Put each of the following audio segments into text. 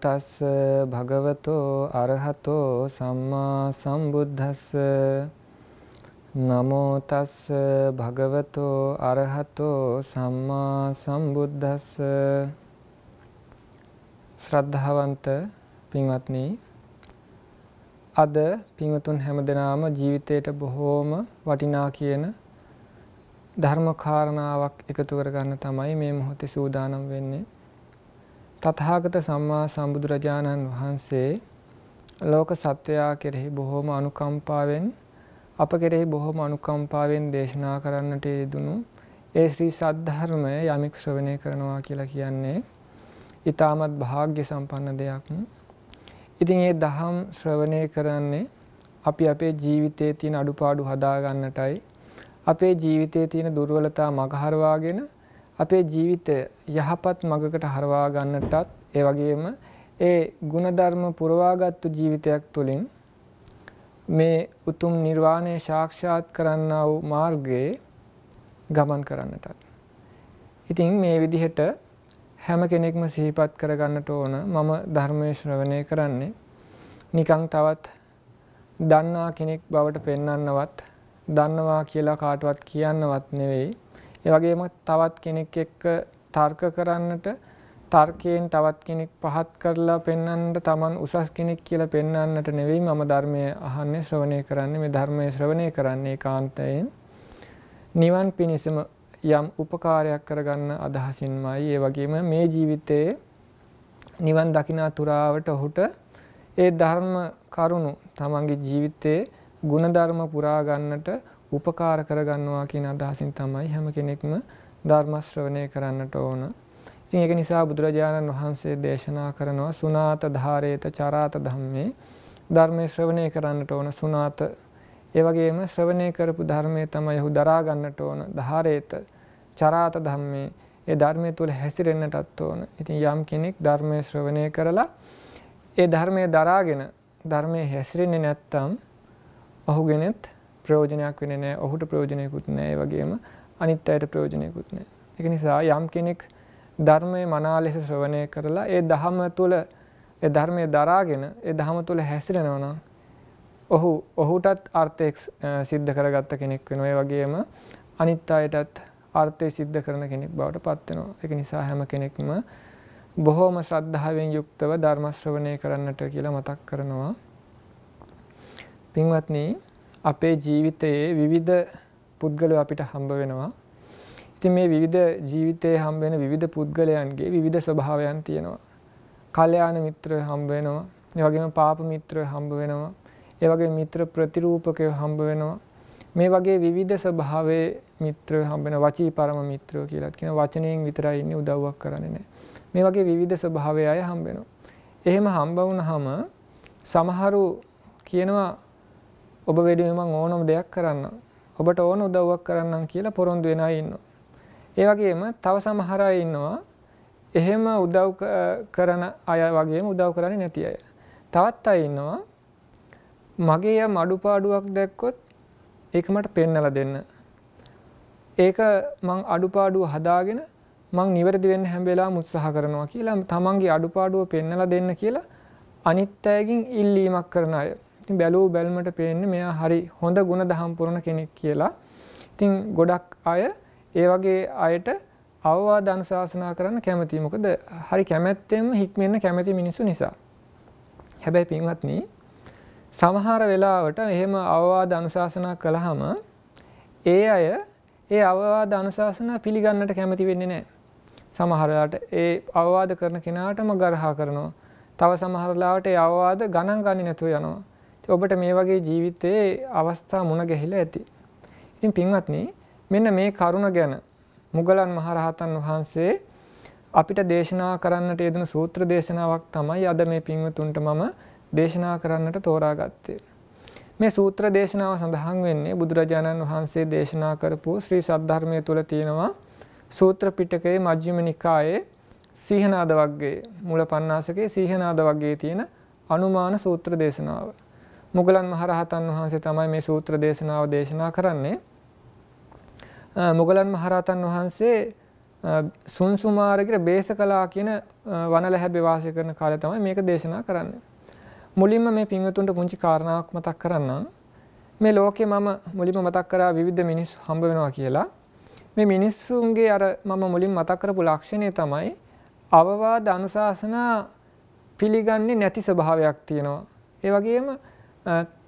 තස්ස භගවතෝ අරහතෝ සම්මා සම්බුද්දස්ස නමෝ තස්ස භගවතෝ අරහතෝ සම්මා සම්බුද්දස්ස ශ්‍රද්ධාවන්ත පින්වත්නි අද පින්වතුන් හැමදෙනාම ජීවිතයට බොහෝම වටිනා කියන ධර්ම කාරණාවක් එකතු කරගන්න තමයි මේ මොහොතේ සූදානම් වෙන්නේ තථාගත සම්මා සම්බුදුරජාණන් වහන්සේ ලෝක සත්වයා කෙරෙහි බොහෝම අනුකම්පාවෙන් අප කෙරෙහි බොහොම අනුකම්පාවෙන් දේශනා කරන්නට යෙදුණු ඒ ශ්‍රී සද්ධර්මය යමෙක් ශ්‍රවණය කරනවා කියලා කියන්නේ ඊටමත් භාග්‍ය සම්පන්න දෙයක්. ඉතින් ඒ දහම් ශ්‍රවණය කරන්නේ අපි අපේ ජීවිතයේ තියෙන අඩුපාඩු හදා ගන්නටයි අපේ ජීවිතයේ තියෙන දුර්වලතා මගහරවාගෙන අපේ ජීවිතය යහපත් මගකට හරවා ගන්නටත් ඒ වගේම ඒ ಗುಣධර්ම පුරවාගත්තු ජීවිතයක් තුළින් මේ උතුම් නිර්වාණය සාක්ෂාත් කරන්නා වූ මාර්ගයේ ගමන් කරන්නටත්. ඉතින් මේ විදිහට හැම කෙනෙක්ම සිහිපත් කරගන්නට ඕන මම ධර්මය ශ්‍රවණය කරන්නේ නිකං තවත් දන්නා කෙනෙක් බවට පෙන්නන්නවත් දන්නවා කියලා කාටවත් කියන්නවත් නෙවෙයි ඒ වගේම තවත් කෙනෙක් එක්ක තර්ක කරන්නට තර්කයෙන් තවත් කෙනෙක් පහත් කරලා පෙන්වන්නට Taman උසස් කෙනෙක් කියලා පෙන්වන්නට නෙවෙයි මම ධර්මයේ අහන්නේ ශ්‍රවණය කරන්නේ මේ ධර්මයේ ශ්‍රවණය කරන්නේ ඒකාන්තයෙන් නිවන් පිණිසම යම් උපකාරයක් කරගන්න අදහසින්මයි ඒ වගේම මේ ජීවිතයේ නිවන් දකිනා තුරාවට ඔහුට ඒ ධර්ම කරුණු තමන්ගේ ජීවිතයේ ಗುಣධර්ම පුරා ගන්නට උපකාර කරගන්නවා කියන අදහසින් තමයි හැම කෙනෙක්ම ධර්මශ්‍රවණය කරන්නට ඕන. ඉතින් ඒක නිසා බුදුරජාණන් වහන්සේ දේශනා කරනවා සුනාත ධාරේත චරාත ධම්මේ ධර්මයේ ශ්‍රවණය කරන්නට ඕන සුනාත ඒ වගේම ශ්‍රවණය කරපු ධර්මයේ තමයි ඔහු දරා ගන්නට ඕන ධාරේත චරාත ධම්මේ ඒ ධර්මයේ තුල හැසිරෙන්නටත් ඕන. ඉතින් යම් කෙනෙක් ධර්මයේ ශ්‍රවණය කරලා ඒ ධර්මයේ දරාගෙන ධර්මයේ හැසිරෙන්නේ නැත්නම් ඔහුගෙනෙත් ප්‍රයෝජනයක් වෙන නෑ ඔහුට ප්‍රයෝජනයකුත් නෑ වගේම අනිත් අයට ප්‍රයෝජනයකුත් නෑ. එක නිසා යම් කෙනෙක් ධර්මය මනා ලෙස ශ්‍රවණය කරලා ඒ දහම තුළ ධර්මය දරාගෙන ඒ දහම තුළ හැසිරෙනවනම් ඔහු ඔහුටත් ආර්ථයෙක් සිද්ධ කරගත්ත කෙනෙක් වෙන ඒ වගේම අනිත් අයටත් ආර්ථය සිද්ධ කරන කෙනෙක් බවට පත්වෙනවා. එක නිසා හැම කෙනෙක්ම බොහෝම ශ්‍රද්ධාවෙන් යුක්තව ධර්මශ්‍රවණය කරන්නට කියලා මතක් කරනවා. පින්වත්නී අපේ ජීවිතයේ විවිධ පුද්ගලව අපිට හම්බ වෙනවා. ඉතින් මේ විවිධ ජීවිතයේ හම්බ වෙන විවිධ පුද්ගලයන්ගේ විවිධ ස්වභාවයන් තියෙනවා. කල්යාණ මිත්‍ර හම්බ වෙනවා. ඒ වගේම පාප මිත්‍ර හම්බ වෙනවා. ඒ වගේ මිත්‍ර ප්‍රතිරූපකයෝ හම්බ වෙනවා. මේ වගේ විවිධ ස්වභාවයේ මිත්‍ර හම්බ වෙන වචී පරම මිත්‍රෝ කියලාත් කියන වචනයෙන් විතරයි ඉන්නේ උදව්වක් කරන්නේ නැහැ. මේ වගේ විවිධ ස්වභාවයේ අය හම්බ වෙනවා. එහෙම හම්බ වුණාම සමහරු කියනවා ඔබ වෙනුවෙන් මම ඕනම දෙයක් කරන්නම්. ඔබට ඕන උදව්වක් කරන්නම් කියලා පොරොන්දු වෙන අය ඉන්නවා. ඒ වගේම තව සමහර අය ඉන්නවා එහෙම උදව් කරන අය වගේම උදව් කරන්නේ නැති අය. තවත් අය ඉන්නවා මගේ යම් අඩුපාඩුවක් දැක්කොත් ඒක මට පෙන්වලා දෙන්න. ඒක මං අඩුපාඩුව හදාගෙන මං නිවැරදි වෙන්න හැම වෙලාවෙම උත්සාහ කරනවා කියලා තමන්ගේ අඩුපාඩුව පෙන්වලා දෙන්න කියලා අනිත් අයගෙන් ඉල්ලීමක් කරන අය. බැලූ බැල්මට පේන්නේ මෙයා හරි හොඳ ගුණ දහම් පුරණ කෙනෙක් කියලා. ඉතින් ගොඩක් අය ඒ වගේ අයට අවවාද අනුශාසනා කරන්න කැමතියි. මොකද හරි කැමැත්තෙන්ම හික්මෙන්න කැමති මිනිස්සු නිසා. හැබැයි පින්වත්නි සමහර වෙලාවට එහෙම අවවාද අනුශාසනා කළාම ඒ අය ඒ අවවාද අනුශාසනා පිළිගන්නට කැමති වෙන්නේ නැහැ. සමහරලාට ඒ අවවාද කරන කෙනාටම ගරහා කරනවා. තව සමහරලාට ඒ අවවාද ගණන් ගන්නේ නැතුව යනවා. ඔබට මේ වගේ ජීවිතයේ අවස්ථා මුණ ගැහිලා ඇති. ඉතින් පින්වත්නි මෙන්න මේ කරුණ ගැන මුගලන් මහරහතන් වහන්සේ අපිට දේශනා කරන්නට යෙදෙන සූත්‍ර දේශනාවක් තමයි අද මේ පින්වතුන්ට මම දේශනා කරන්නට තෝරාගත්තේ. මේ සූත්‍ර දේශනාව සඳහන් වෙන්නේ බුදුරජාණන් වහන්සේ දේශනා කරපු ශ්‍රී සද්ධර්මය තුළ තියෙනවා සූත්‍ර පිටකයේ මජ්ක්‍ධිම නිකායේ සීහනාද වර්ගයේ මුල පණ්ණාසකේ සීහනාද වර්ගයේ තියෙන අනුමාන සූත්‍ර දේශනාව. මුගලන් මහරහතන් වහන්සේ තමයි මේ සූත්‍ර දේශනාව දේශනා කරන්නේ. මුගලන් මහරහතන් වහන්සේ සුන්සුමාරගිර බේස කලා කියන වනල හැබේ වාසය කරන කාලය තමයි මේක දේශනා කරන්න. මුලින්ම මේ පිංහතුන්ට පුංචි කාරණාවක් මතක් කරන්න. මේ ලෝකෙ මම මුලිම මතක් කරා විවිධ මිනිස් හම්බ වෙනවා කියලා. මේ මිනිස්සුන්ගේ අර මම මුලින් මතක් කරපු ලක්ෂණය තමයි අවවාද අනුශාසනා පිළිගන්නේ නැති ස්වභාවයක් තියෙනවා. ඒ වගේම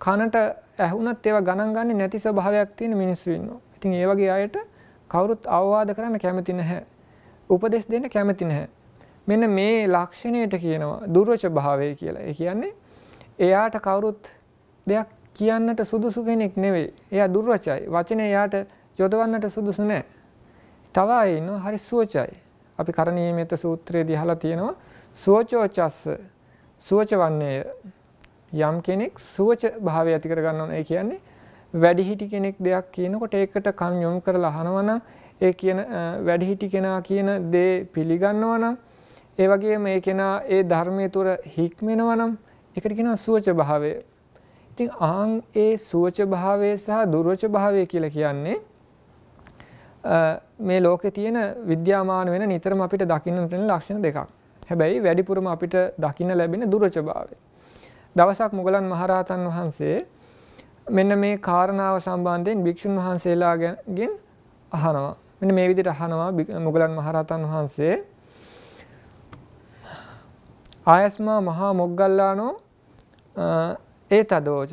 කනට ඇහුනත් ඒවා ගණන් ගන්න නැති ස්වභාවයක් තියෙන මිනිස්සු ඉන්නවා. ඉතින් ඒ වගේ අයට කවුරුත් අවවාද කරන්න කැමති නැහැ. උපදෙස් දෙන්න කැමති නැහැ. මෙන්න මේ ලක්ෂණයට කියනවා දුර්වච භාවය කියලා. ඒ කියන්නේ එයාට කවුරුත් දෙයක් කියන්නට සුදුසු කෙනෙක් නෙවෙයි. එයා දුර්වචයි. වචනේ එයාට යොදවන්නට සුදුසු නැහැ. තව අය ඉන්නවා හරි සුවචයි. අපි කරණීයමෙත සූත්‍රයේදී අහලා තියෙනවා සුවචෝචස්ස සුවච වන්නේය යම් කෙනෙක් සුවච භාවය ඇති කරගන්නවා ඒ කියන්නේ වැඩිහිටි කෙනෙක් දෙයක් කියනකොට ඒකට කන් යොමු කරලා අහනවා නම් ඒ කියන වැඩිහිටි කෙනා කියන දේ පිළිගන්නවා නම් ඒ වගේම ඒ කෙනා ඒ ධර්මයේ තුර හික්මෙනවා නම් ඒකට කියනවා සුවච භාවය. ඉතින් ආන් ඒ සුවච භාවය සහ දුර්වච භාවය කියලා කියන්නේ මේ ලෝකේ තියෙන විද්‍යාමාන වෙන නිතරම අපිට දකින්න තියෙන ලක්ෂණ දෙකක්. හැබැයි වැඩිපුරම අපිට දකින්න ලැබෙන දුර්වච භාවය. දවසක් මුගලන් මහරහතන් වහන්සේ මෙන්න මේ කාරණාව සම්බන්ධයෙන් භික්‍ෂූන් වහන්සේලාගෙන් අහනවා මෙන්න මේ විදිහට අහනවා මුගලන් මහරහතන් වහන්සේ ආයස්මා මහා මොග්ගල්ලානෝ ඒ තදෝජ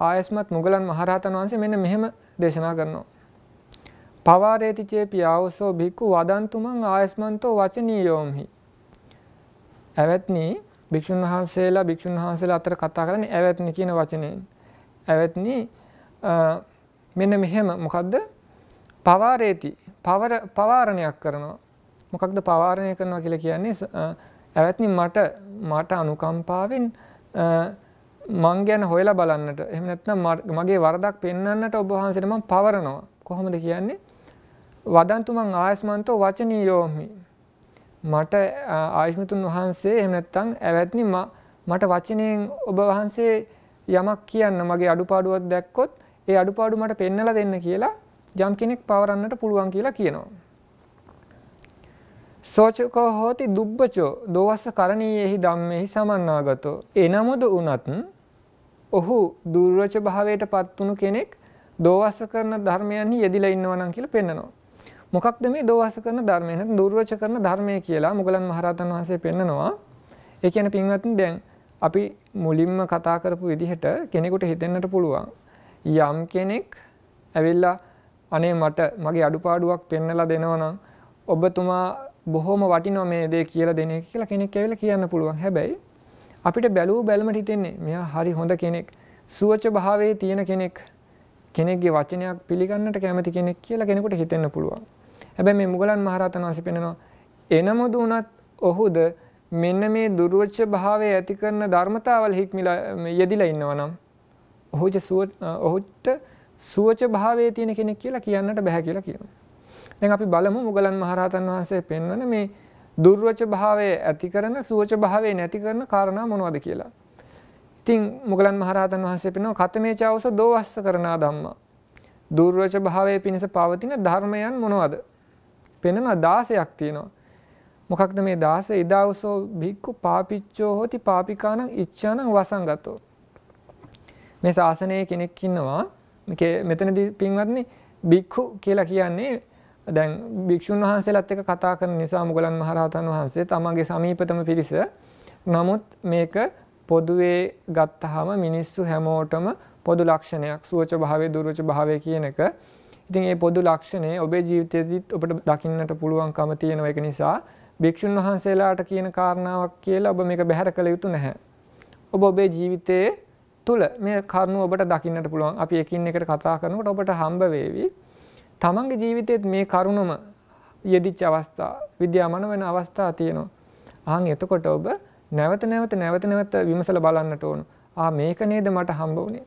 ආයස්මත් මුගලන් මහරහතන් වහන්සේ මෙන්න මෙහෙම දේශනා කරනවා පවාරේති චේපි ආවසෝ භික්ඛු වදන්තුමන් ආයස්මන්තෝ වචනීයෝම්හි ඇවත්නි භික්ෂුන් වහන්සේලා භික්ෂුන් වහන්සේලා අතර කතා කරන්නේ ඇවැත්නි කියන වචනයෙන්. ඇවැත්නි මෙන්න මෙහෙම මොකද්ද? පවාරේති. පවර පවාරණයක් කරනවා. මොකක්ද පවාරණය කරනවා කියලා කියන්නේ ඇවැත්නි මට මට අනුකම්පාවෙන් මං ගැන හොයලා බලන්නට එහෙම නැත්නම් මගේ වරදක් පෙන්වන්නට ඔබ වහන්සේට මම පවරනවා. කොහොමද කියන්නේ? වදන්තු මං ආයස්මන්තෝ වචනීයෝමි මට ආයුෂ්මතුන් වහන්සේ එහෙම නැත්නම් ඇවැත්නි මට වචනයෙන් ඔබ වහන්සේ යමක් කියන්න මගේ අඩුපාඩුවක් දැක්කොත් ඒ අඩුපාඩු මට පෙන්වලා දෙන්න කියලා යම් කෙනෙක් පවරන්නට පුළුවන් කියලා කියනවා. සෝචකෝ හෝති දුබ්බචෝ දෝවස්ස කරණීයෙහි ධම්මෙහි සමන්නාගතෝ. එනමුද වුණත් ඔහු දුර්වච භාවයට පත් වුණු කෙනෙක් දෝවස්ස කරන ධර්මයන්හි යෙදිලා ඉන්නවා නම් කියලා පෙන්වනවා. මොකක්ද මේ දෝවස කරන ධර්මය නැත්නම් දුර්වච කරන ධර්මය කියලා මුගලන් මහරහතන් වහන්සේ පෙන්නනවා. ඒ කියන්නේ පින්වත්නි දැන් අපි මුලින්ම කතා කරපු විදිහට කෙනෙකුට හිතෙන්නට පුළුවන් යම් කෙනෙක් ඇවිල්ලා අනේ මට මගේ අඩුපාඩුවක් පෙන්නලා දෙනවනම් ඔබතුමා බොහොම වටිනවා මේ දේ කියලා දෙන එක කියලා කෙනෙක් ඇවිල්ලා කියන්න පුළුවන්. හැබැයි අපිට බැලුව බැලමට හිතෙන්නේ මෙයා හරි හොඳ කෙනෙක් සුවච භාවයේ තියෙන කෙනෙක් කෙනෙක්ගේ වචනයක් පිළිගන්නට කැමති කෙනෙක් කියලා කෙනෙකුට හිතෙන්න පුළුවන්. හැබැ මේ මුගලන් මහරතන් වහස පෙනෙනවා. එනමුද වනත් ඔහුද මෙන්න මේ දුරුවච්ච භාවය ඇති කරන ධර්මතාවල් හික්මිල යෙදිලා ඉන්නවනම්. ඔහුජ ඔහුට සුවච භාවය තියෙන කෙනෙක් කියලා කියන්නට බැහැ කියලා කියන. දැන් අපි බලමු මුගලන් මහරහතන් වහන්සේ පෙන්වන මේ දුර්වච භාවය ඇති කරන සුවච භාවය නැති කරන කාරණා මොනවද කියලා. ඉතින් මුගලන් මහරහතන් වහන්සේ පෙන්වන කතමේ චාවස දෝවස්ස කරනා ධම්මා. දුර්වච භාවය පිණිස පවතින ධර්මයන් මොනවද? පෙනෙන දාසයක් තියෙනවා. මොකක්ද මේ දාස ඉදාවසෝ භික්කු පාපිච්චෝ හෝති පාපිකානං ඉච්ඡානං වසංගතෝ. මේ ශාසනයේ කෙනෙක් ඉන්නවා මෙතනදී පින්වත්නි භික්ඛු කියලා කියන්නේ දැන් භික්ෂුන් වහන්සේලාත් එක්ක කතා කරන නිසා මුගලන් මහරහතන් වහන්සේ තමගේ සමීපතම පිරිස නමුත් මේක පොදුවේ ගත්තාම මිනිස්සු හැමෝටම පොදු ලක්ෂණයක් සුවච භාවයේ දුර්වච භාවයේ කියන එක ඉතින් ඒ පොදු ලක්ෂණය ඔබේ ජීවිතයේදීත් ඔබට දකින්නට පුළුවන්කම තියෙන එක නිසා භික්ෂුන් වහන්සේලාට කියන කාරණාවක් කියලා ඔබ මේක බැහැර කළ යුතු නැහැ. ඔබ ඔබේ ජීවිතයේ තුළ මේ කරුණු ඔබට දකින්නට පුළුවන් අපි එකින් එකට කතා කරනකොට ඔබට හම්බ වේවි. තමන්ගේ ජීවිතයේත් මේ කරුණම යෙදිච්ච අවස්ථා විද්‍යාමන වෙන අවස්ථා තියෙනවා. ආන් එතකොට ඔබ නැවත නැවත නැවත නැවත විමසල බලන්නට ඕන. ආ මේක නේද මට හම්බ වුණේ.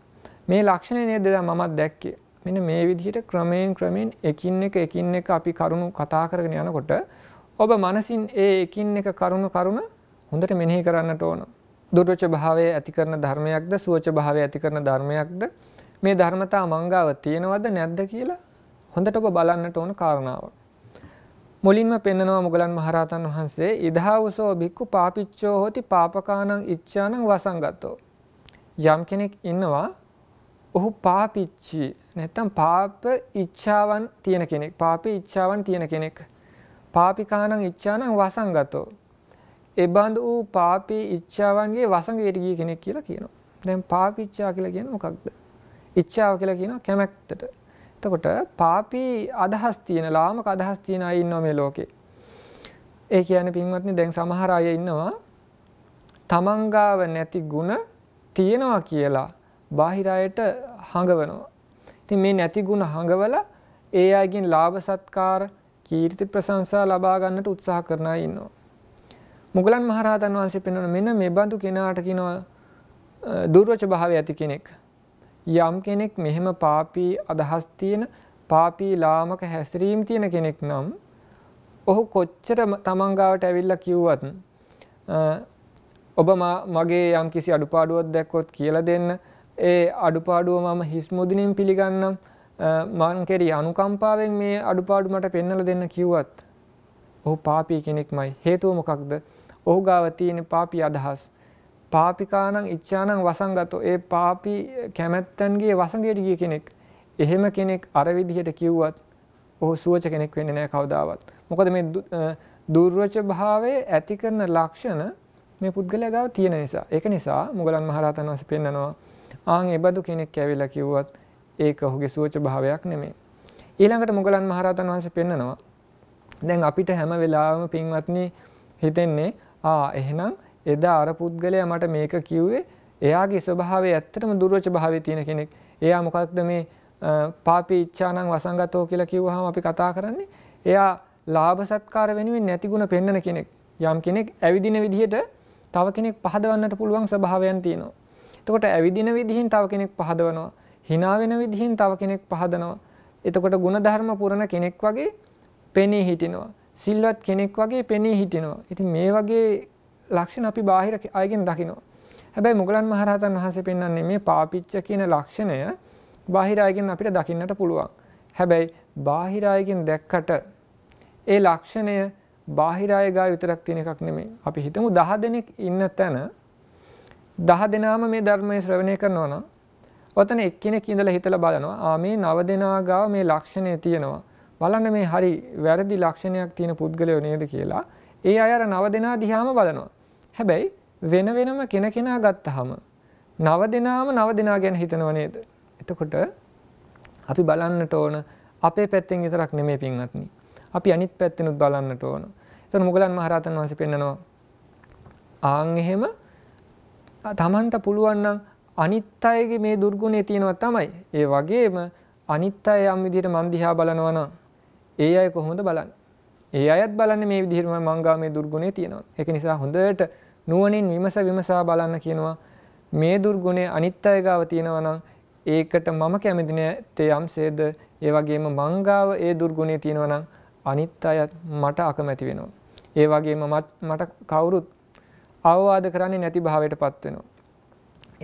මේ ලක්ෂණය නේද මමත් දැක්කේ. මෙන්න මේ විදිහට ක්‍රමයෙන් ක්‍රමයෙන් එකින් එක එකින් එක අපි කරුණු කතා කරගෙන යනකොට ඔබ මනසින් ඒ එකින් එක කරුණු කරුණ හොඳට මෙනෙහි කරන්නට ඕන. දුර්වච භාවය ඇති කරන ධර්මයක්ද සුවච භාවය ඇති කරන ධර්මයක්ද මේ ධර්මතා මංගාව තියෙනවද නැද්ද කියලා හොඳට ඔබ බලන්නට ඕන කාරණාව. මුලින්ම පෙන්නනවා මුගලන් මහරහතන් වහන්සේ ඉදහාවුසෝ භික්කු පාපිච්චෝ හෝති පාපකානං ඉච්ඡානං වසංගතෝ. යම් කෙනෙක් ඉන්නවා ඔහු පාපිච්චි නැත්තම් පාප ඉච්ඡාවන් තියෙන කෙනෙක් පාප ඉච්ඡාවන් තියෙන කෙනෙක් පාපිකානං ඉච්ඡානං වසංගතෝ එබඳු වූ පාපී ඉච්ඡාවන්ගේ වසඟයට ගිය කෙනෙක් කියලා කියනවා දැන් පාපිච්ඡා කියලා කියන්නේ මොකක්ද ඉච්ඡාව කියලා කියනවා කැමැත්තට එතකොට පාපී අදහස් තියෙන ලාමක අදහස් තියෙන අය ඉන්නවා මේ ලෝකේ ඒ කියන්නේ පින්වත්නි දැන් සමහර අය ඉන්නවා තමන්ගාව නැති ಗುಣ තියෙනවා කියලා බාහිරයට හඟවනවා. ඉතින් මේ නැති ගුණ හඟවල ඒ අයගෙන් ලාභ සත්කාර කීර්ති ප්‍රශංසා ලබා ගන්නට උත්සාහ කරන අය ඉන්නවා. මුගලන් මහරහතන් වහන්සේ පෙන්වන මෙන්න මේ බඳු කෙනාට කියනවා දුර්වච භාවය ඇති කෙනෙක්. යම් කෙනෙක් මෙහෙම පාපී අදහස් තියෙන පාපී ලාමක හැසිරීම් තියෙන කෙනෙක් නම් ඔහු කොච්චර තමන් ගාවට ඇවිල්ලා කිව්වත් ඔබ මගේ යම් කිසි අඩුපාඩුවක් දැක්කොත් කියලා දෙන්න ඒ අඩුපාඩුව මම හිස්මුදිනින් පිළිගන්නම් මං කෙරී අනුකම්පාවෙන් මේ අඩුපාඩුමට පෙන්නල දෙන්න කිව්වත් ඔහු පාපී කෙනෙක් මයි හේතුව මොකක්ද ඔහු ගාව තියෙන පාපී අදහස් පාපිකානං ඉච්චානං වසංගතෝ ඒ පාපී කැමැත්තන්ගේ වසඟයට ගිය කෙනෙක් එහෙම කෙනෙක් අර විදිහට කිව්වත් ඔහු සුවච කෙනෙක් වෙන්නේ නැහැ කවදාවත් මොකද මේ දුර්වච භාවයේ ඇති කරන ලක්ෂණ මේ පුද්ගලයා ගාව තියෙන නිසා ඒක නිසා මුගලන් මහරහතන් වහන්සේ පෙන්නනවා ආන් එබඳු කෙනෙක් ඇවිල්ලා කිව්වත් ඒක ඔහුගේ සුවච භාවයක් නෙමෙයි. ඊළඟට මුගලන් මහරහතන් වහන්සේ පෙන්නනවා. දැන් අපිට හැම වෙලාවෙම පින්වත්නි හිතෙන්නේ ආ එහෙනම් එදා අර පුද්ගලයා මට මේක කිව්වේ එයාගේ ස්වභාවය ඇත්තටම දුර්වච භාවයේ තියෙන කෙනෙක්. එයා මොකක්ද මේ පාපී ඉච්ඡානම් වසංගතෝ කියලා කිව්වහම අපි කතා කරන්නේ. එයා ලාභ සත්කාර වෙනුවෙන් නැති ಗುಣ පෙන්වන කෙනෙක්. යම් කෙනෙක් ඇවිදින විදිහට තව කෙනෙක් පහදවන්නට පුළුවන් ස්වභාවයන් තියෙනවා. එතකොට ඇවිදින විදිහින් තව කෙනෙක් පහදවනවා හිනාවෙන විදිහින් තව කෙනෙක් පහදනවා එතකොට ගුණධර්ම පුරණ කෙනෙක් වගේ පෙනී හිටිනවා සිල්වත් කෙනෙක් වගේ පෙනී හිටිනවා ඉතින් මේ වගේ ලක්ෂණ අපි බාහිර අයගෙන් දකිනවා හැබැයි මුගලන් මහරහතන් වහන්සේ පෙන්වන්නේ මේ පාපිච්ච කියන ලක්ෂණය බාහිර අයගෙන් අපිට දකින්නට පුළුවන් හැබැයි බාහිර අයගෙන් දැක්කට ඒ ලක්ෂණය බාහිරාය ගා විතරක් තියෙන එකක් නෙමේ අපි හිතමු දහ දෙනෙක් ඉන්න තැන දහ දෙනාම මේ ධර්මය ශ්‍රවණය කරනවා නම් ඔතන එක්කෙනෙක් ඉඳලා හිතලා බලනවා ආ මේ නව දෙනා ගාව මේ ලක්ෂණය තියෙනවා බලන්න මේ හරි වැරදි ලක්ෂණයක් තියෙන පුද්ගලයෝ නේද කියලා ඒ අය අර නව දෙනා දිහාම බලනවා හැබැයි වෙන වෙනම කෙන කෙනා ගත්තහම නව දෙනාම නව දෙනා ගැන හිතනව නේද එතකොට අපි බලන්නට ඕන අපේ පැත්තෙන් විතරක් නෙමේ පින්වත්නි අපි අනිත් පැත්තෙනුත් බලන්නට ඕන එතන මුගලන් මහරහතන් වහන්සේ පෙන්නනවා ආන් එහෙම තමන්ට පුළුවන්නම් අනිත් අයගේ මේ දුර්ගුණේ තියෙනවා තමයි ඒ වගේම අනිත් අය යම් විදිහට මන් දිහා බලනවා නම් ඒ අය කොහොමද බලන්නේ ඒ අයත් බලන්නේ මේ විදිහටම මංගා මේ දුර්ගුණේ තියෙනවා ඒක නිසා හොඳට නුවණින් විමස විමසා බලන්න කියනවා මේ දුර්ගුණේ අනිත් අය ගාව තියෙනවා නම් ඒකට මම කැමති නැත්තේ යම්සේද ඒ වගේම මංගාව ඒ දුර්ගුණේ තියෙනවා නම් අනිත් අයත් මට අකමැති වෙනවා ඒ වගේම මට කවුරුත් අවවාද කරන්නේ නැති භාවයට පත්වෙනවා.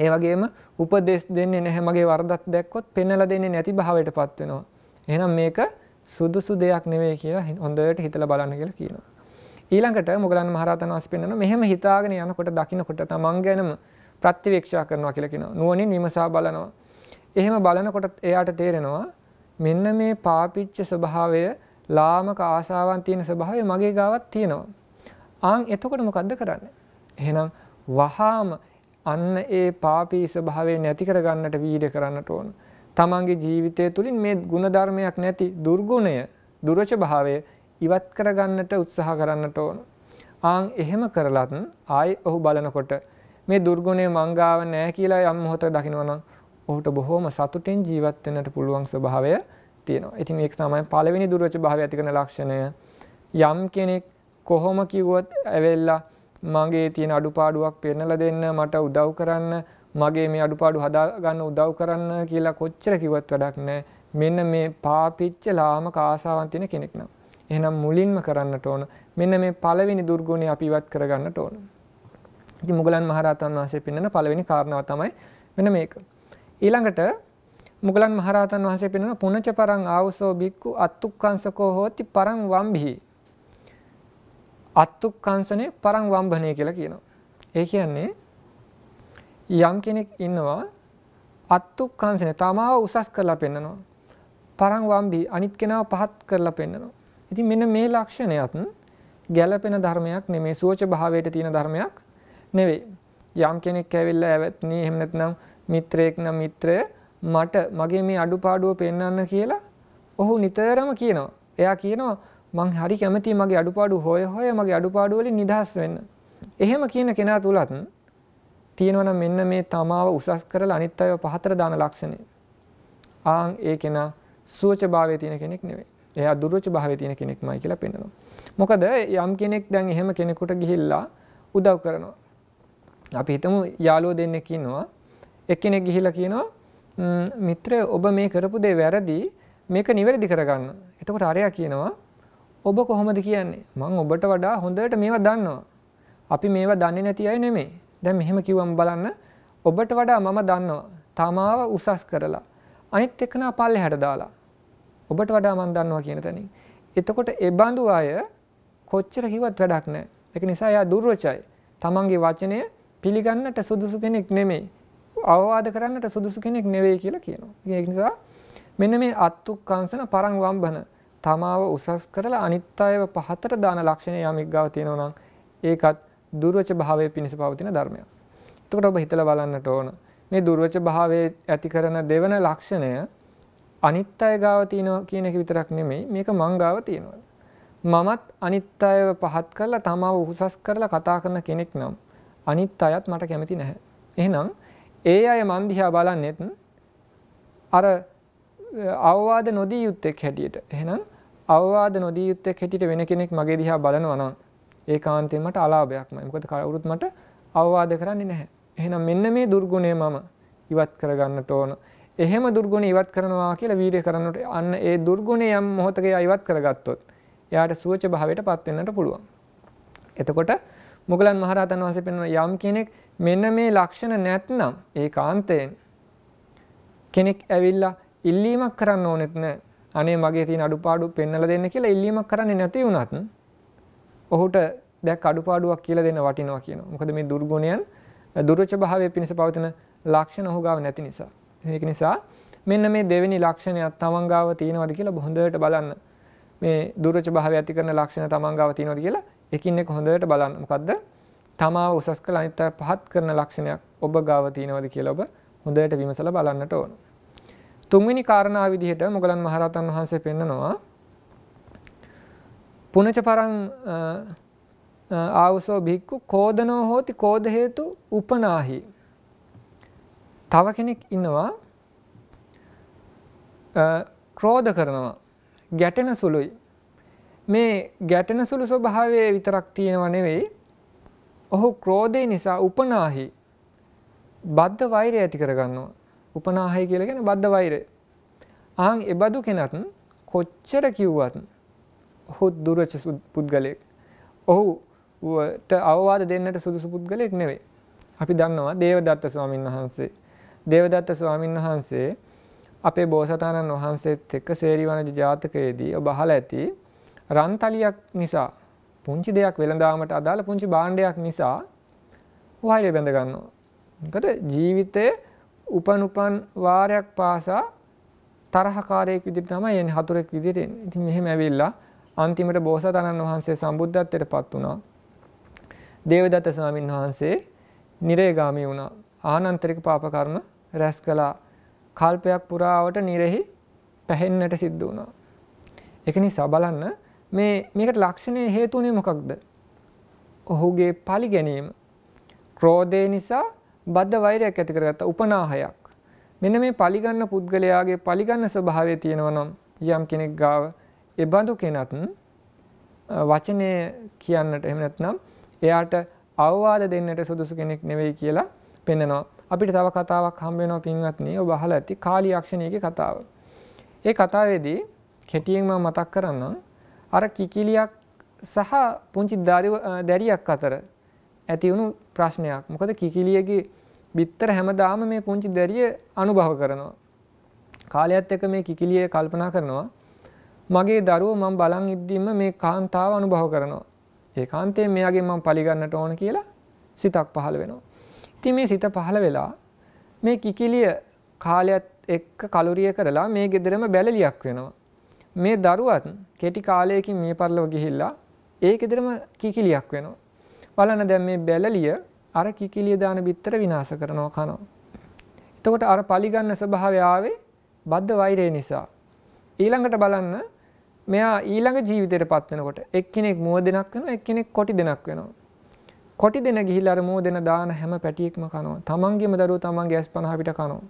ඒ වගේම උපදෙස් දෙන්නේ නැහැ මගේ වරදක් දැක්කොත් පෙන්වලා දෙන්නේ නැති භාවයට පත්වෙනවා. එහෙනම් මේක සුදුසු දෙයක් නෙවෙයි කියලා හොඳට හිතලා බලන්න කියලා කියනවා. ඊළඟට මොගලන් මහරහතන් වහන්සේ පෙන්වනවා මෙහෙම හිතාගෙන යනකොට දකින්නකොට තමන් ගැනම ප්‍රතිවීක්ෂා කරනවා කියලා කියනවා. නුවණින් විමසා බලනවා. එහෙම බලනකොට එයාට තේරෙනවා මෙන්න මේ පාපිච්ච ස්වභාවය ලාමක ආසාවන් තියෙන ස්වභාවය මගේ ගාවත් තියෙනවා. ආන් එතකොට මොකද්ද කරන්නේ? එහෙනම් වහාම අන්න ඒ පාපී ස්වභාවය නැති කරගන්නට වීඩ කරන්නට ඕන. තමන්ගේ ජීවිතය තුළින් මේ ගුණධර්මයක් නැති දුර්ගුණය දුරච භාවය ඉවත් කරගන්නට උත්සාහ කරන්නට ඕන. ආං එහෙම කරලත්න් ආයි ඔහු බලනකොට මේ දුර්ගුණේ මංගාව නෑ කියලා යම් හොත දකිනවනම් ඔහුට බොහෝම සතුටෙන් ජීවත්වෙනට පුළුවන් ස්වභාවය තියෙනවා. ඉතින් ඒක තමයි පළවෙනි දුර්වච භාවය ඇති කරන ලක්ෂණය. යම් කෙනෙක් කොහොම කිව්වොත් ඇවෙල්ලා මගේ තියෙන අඩුපාඩුවක් පෙන්නල දෙන්න මට උදව් කරන්න මගේ මේ අඩුපාඩු හදාගන්න උදව් කරන්න කියලා කොච්චර කිවත් වැඩක් නෑ මෙන්න මේ පාපිච්ච ලාම කාසාවන් තියෙන කෙනෙක් නම්. එහෙනම් මුලින්ම කරන්නට ඕන මෙන්න මේ පළවෙනි දුර්ගුණය අපි ඉවත් කරගන්නට ඕන. ඉතින් මුගලන් මහරහතන් වහන්සේ පෙන්වන පළවෙනි කාරණාව තමයි මෙන්න මේක. ඊළඟට මුගලන් මහරහතන් වහන්සේ පෙන්වන පුණජ පරං ආවසෝ බික්කු අත්තුක්කංශකෝ හෝති පරං වම්භි අත්තුක්කංශනේ පරං වම්බනේ කියලා කියනවා. ඒ කියන්නේ යම් කෙනෙක් ඉන්නවා අත්තුක්කංශනේ තමාව උසස් කරලා පෙන්නනවා. පරං වම්බි අනිත් කෙනාව පහත් කරලා පෙන්නනවා. ඉතින් මෙන්න මේ ලක්ෂණයත් ගැළපෙන ධර්මයක් නෙමේ සුවච භාවයට තියෙන ධර්මයක් නෙවෙයි. යම් කෙනෙක් ඇවිල්ලා ඇවත්නි එහෙම නැත්නම් මිත්‍රයෙක් නම් මිත්‍රය මට මගේ මේ අඩුපාඩුව පෙන්වන්න කියලා ඔහු නිතරම කියනවා. එයා කියනවා මං හරි කැමති මගේ අඩුපාඩු හොය හොය මගේ අඩුපාඩුවලින් නිදහස් වෙන්න. එහෙම කියන කෙනා තුළත් තියෙනවනම් මෙන්න මේ තමාව උසස් කරලා අනිත් අයව පහතර දාන ලක්ෂණය. ආන් ඒ කෙනා සුවච භාවය තියෙන කෙනෙක් නෙවෙයි. එයා දුර්වච භාවය තියෙන කෙනෙක්මයි කියලා පෙන්වනවා. මොකද යම් කෙනෙක් දැන් එහෙම කෙනෙකුට ගිහිල්ලා උදව් කරනවා. අපි හිතමු යාළුවෝ දෙන්නෙක් ඉන්නවා. එක්කෙනෙක් ගිහිල්ලා කියනවා මිත්‍රය ඔබ මේ කරපු දේ වැරදි මේක නිවැරදි කරගන්න. එතකොට අරයා කියනවා ඔබ කොහොමද කියන්නේ මං ඔබට වඩා හොඳට මේවා දන්නවා. අපි මේවා දන්නේ නැති අය නෙමේ. දැන් මෙහෙම කිව්වම බලන්න ඔබට වඩා මම දන්නවා. තමාව උසස් කරලා අනිත් එක්කනා පල්ලෙහැට දාලා. ඔබට වඩා මං දන්නවා කියන තැනින්. එතකොට ඒ බඳු අය කොච්චර කිව්වත් වැඩක් නැහැ. ඒක නිසා එයා දුර්වචයි. තමන්ගේ වචනය පිළිගන්නට සුදුසු කෙනෙක් නෙමෙයි. අවවාද කරන්නට සුදුසු කෙනෙක් නෙවෙයි කියලා කියනවා. ඒක නිසා මෙන්න මේ අත්තුක්කංශන පරං වම්බන තමාව උසස් කරලා අනිත් අයව පහතට දාන ලක්ෂණය යමෙක් ගාව තියෙනවා නම් ඒකත් දුර්වච භාවයේ පිණිස පවතින ධර්මයක්. එතකොට ඔබ හිතලා බලන්නට ඕන. මේ දුර්වච භාවයේ ඇති කරන දෙවන ලක්ෂණය අනිත් අය ගාව තියෙනවා කියන එක විතරක් නෙමෙයි මේක මං ගාව තියෙනවා. මමත් අනිත් අයව පහත් කරලා තමාව උසස් කරලා කතා කරන කෙනෙක් නම් අනිත් අයත් මට කැමති නැහැ. එහෙනම් ඒ අය මන් දිහා බලන්නෙත් අර අවවාද නොදී යුත්තේක් හැටියට. එහෙනම් අවවාද නොදී යුත්තෙක් හැටියට වෙන කෙනෙක් මගේ දිහා බලනවා නම් ඒ කාන්තෙන් මට අලාභයක්මයි. මොකද කවුරුත් මට අවවාද කරන්නේ නැහැ. එහෙනම් මෙන්න මේ දුර්ගුණය මම ඉවත් කරගන්නට ඕන. එහෙම දුර්ගුණ ඉවත් කරනවා කියලා වීඩියෝ කරනකොට අන්න ඒ දුර්ගුණය යම් මොහොතක ඉවත් කරගත්තොත් එයාට සුවච භාවයට පත් වෙන්නට පුළුවන්. එතකොට මුගලන් මහරහතන් වහන්සේ පෙන්වන යම් කෙනෙක් මෙන්න මේ ලක්ෂණ නැත්නම් ඒ කාන්තයෙන් කෙනෙක් ඇවිල්ලා ඉල්ලීමක් කරන්න ඕනෙත් නැහැ. අනේ මගේ තියෙන අඩුපාඩු පෙන්වලා දෙන්න කියලා ඉල්ලීමක් කරන්නේ නැති වුණත් ඔහුට දැක් අඩුපාඩුවක් කියලා දෙන්න වටිනවා කියනවා. මොකද මේ දුර්ගුණයන් දුර්වච භාවය පිණිස පවතින ලක්ෂණ ඔහු ගාව නැති නිසා. ඒක නිසා මෙන්න මේ දෙවෙනි ලක්ෂණයක් තමන් ගාව තියෙනවද කියලා හොඳට බලන්න. මේ දුර්වච භාවය ඇති කරන ලක්ෂණ තමන් ගාව තියෙනවද කියලා එකින් එක හොඳට බලන්න. මොකද්ද? තමාව උසස් කළ අනිත් අය පහත් කරන ලක්ෂණයක් ඔබ ගාව තියෙනවද කියලා ඔබ හොඳට විමසලා බලන්නට ඕනේ. තුන්වෙනි කාරණා විදිහට මොගලන් මහරහතන් වහන්සේ පෙන්නනවා පුනච පරං ආවුසෝ භික්කු කෝදනෝ හෝති කෝද හේතු උපනාහි. තව කෙනෙක් ඉන්නවා ක්‍රෝධ කරනවා ගැටෙන සුළුයි. මේ ගැටෙන සුළු ස්වභාවය විතරක් තියෙනව නෙවෙයි. ඔහු ක්‍රෝධය නිසා උපනාහි බද්ධ වෛරය ඇති කරගන්නවා. උපනාහය කියලගෙන බද්ධ වෛරය. ආං එබඳු කෙනත් කොච්චර කිව්වත් හොත් දුරච පුද්ගලයෙක් ඔහුට අවවාද දෙන්නට සුදුසු පුද්ගලයෙක් නෙවේ. අපි දන්නවා දේවදත්ත ස්වාමීන් වහන්සේ. දේවදත්ත ස්වාමීන් වහන්සේ අපේ බෝසතාණන් වහන්සේත් එක්ක සේරිවනජ ජාතකයේදී බහල ඇති රන්තලියක් නිසා පුංචි දෙයක් වෙළඳාමට අදාළ පුංචි බාණ්ඩයක් නිසා වෛරය බැඳගන්නවා. මොකද ජීවිතයේ උපන් උපන් වාරයක් පාසා තරහකාරයෙක් විදිහට තමයි එන්නේ හතුරෙක් විදිහට එන්නේ. ඉතින් මෙහෙම ඇවිල්ලා අන්තිමට බෝසතාණන් වහන්සේ සම්බුද්ධත්වයට පත් වුණා. දේවදත්ත ස්වාමීන් වහන්සේ නිරේගාමී වුණා. ආනන්තරික පාප කර්ම රැස් කළා. කල්පයක් පුරාවට නිරෙහි පැහෙන්නට සිද්ධ වුණා. ඒක නිසා බලන්න මේ මේකට ලක්ෂණයේ හේතුනේ මොකක්ද? ඔහුගේ පලි ගැනීම. ක්‍රෝධය නිසා බද්ධ වෛරයක් ඇති කරගත්ත උපනාහයක්. මෙන්න මේ පලිගන්න පුද්ගලයාගේ පලිගන්න ස්වභාවය තියෙනවා නම් යම් කෙනෙක් ගාව එබඳු කෙනත් වචනය කියන්නට එහෙමනත් නම් එයාට අවවාද දෙන්නට සුදුසු කෙනෙක් නෙවෙයි කියලා පෙන්නවා. අපිට තව කතාවක් හම්බෙනවා පින්වත්නි ඔබ අහලා ඇති කාලී යක්ෂණියගේ කතාව. ඒ කතාවේදී කෙටියෙන් මම මතක් කරන්නම් අර කිකිලියක් සහ පුංචි දැරියක් අතර ඇතිවුණු ප්‍රශ්නයක් මොකද කිකිලියගේ බිත්තර හැමදාම මේ පුංචි දැරිය අනුභව කරනවා. කාලයත් එක මේ කිකිලිය කල්පනා කරනවා මගේ දරුව මං බලං ඉද්දීම මේ කාන්තාව අනුභව කරනවා. ඒ කාන්තය මෙයාගේ මං පලිගන්නට ඕන කියලා සිතක් පහළ වෙනවා. ඉති මේ සිත පහළ වෙලා මේ කිකිලිය කාලයත් එක්ක කලුරිය කරලා මේ ගෙදරම බැලලියක් වෙනවා. මේ දරුවත් කෙටි කාලයකින් මේ පරලෝ ගිහිල්ලා ඒ ගෙදරම කිකිලියක් වෙනවා. බලන්න දැන් මේ බැලලිය අර කිකිලිය දාන බිත්තර විනාශ කරනවා කනවා. එතකොට අර පලිගන්න ස්වභාවය ආවේ බද්ධ වෛරය නිසා. ඊළඟට බලන්න මෙයා ඊළඟ ජීවිතයට පත් වෙනකොට එක්කෙනෙක් මුව දෙනක් වෙනවා එක්කෙනෙක් කොටි දෙනක් වෙනවා. කොටි දෙන ගිහිල්ලා අර මුව දෙන දාන හැම පැටියෙක්ම කනවා. තමන්ගේම දරුවෝ තමන්ගේ ඇස් 50 පිට කනවා.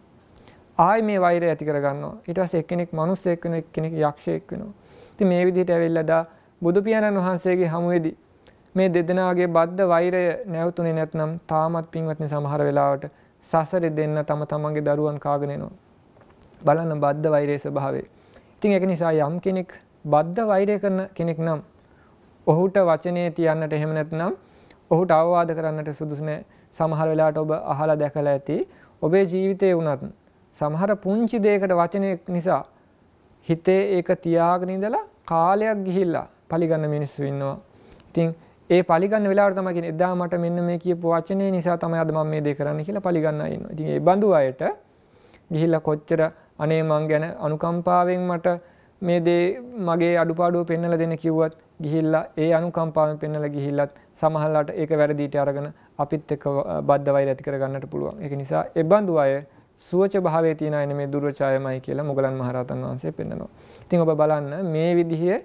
ආයි මේ වෛරය ඇති කරගන්නවා. ඊට පස්සේ එක්කෙනෙක් මිනිස්සෙක් වෙනවා එක්කෙනෙක් යක්ෂයෙක් වෙනවා. ඉතින් මේ විදිහට ඇවිල්ලා දා බුදු පියාණන් වහන්සේගේ හමුවේදී මේ දෙදෙනාගේ බද්ධ වෛරය නැවතුනේ නැත්නම් තාමත් පින්වත්නි සමහර වෙලාවට සසරේ දෙන්න තම තමන්ගේ දරුවන් කාගෙන එනවා. බලන්න බද්ධ වෛරයේ ස්වභාවය. ඉතින් ඒක නිසා යම් කෙනෙක් බද්ධ වෛරය කරන කෙනෙක් නම් ඔහුට වචනේ තියන්නට එහෙම නැත්නම් ඔහුට අවවාද කරන්නට සුදුසු නැහැ. සමහර වෙලාවට ඔබ අහලා දැකලා ඇති ඔබේ ජීවිතේ වුණත් සමහර පුංචි දෙයකට වචනේ නිසා හිතේ ඒක තියාගෙන ඉඳලා කාලයක් ගිහිල්ලා පරිගන්න මිනිස්සු ඉන්නවා. ඉතින් ඒ පලිගන්න වෙලාවට තමයි කියන්නේ එදා මට මෙන්න මේ කියපු වචනේ නිසා තමයි අද මම මේ දේ කරන්න කියලා පලිගන්න ඉන්නවා. ඉතින් ඒ බඳු අයට ගිහිල්ලා කොච්චර අනේ මං ගැන අනුකම්පාවෙන් මට මේ දේ මගේ අඩුපාඩුව පෙන්වලා දෙන්න කිව්වත් ගිහිල්ලා ඒ අනුකම්පාවෙන් පෙන්වලා ගිහිල්ලත් සමහරලාට ඒක වැරදිට අරගෙන අපිත් එක්ක බද්ධ වෛර ඇති කරගන්නට පුළුවන්. ඒක නිසා ඒ බඳු අය සුවච භාවයේ තියෙන අයන මේ දුර්වචායමයි කියලා මොගලන් මහරහතන් වහන්සේ පෙන්නනවා. ඉතින් ඔබ බලන්න මේ විදිහේ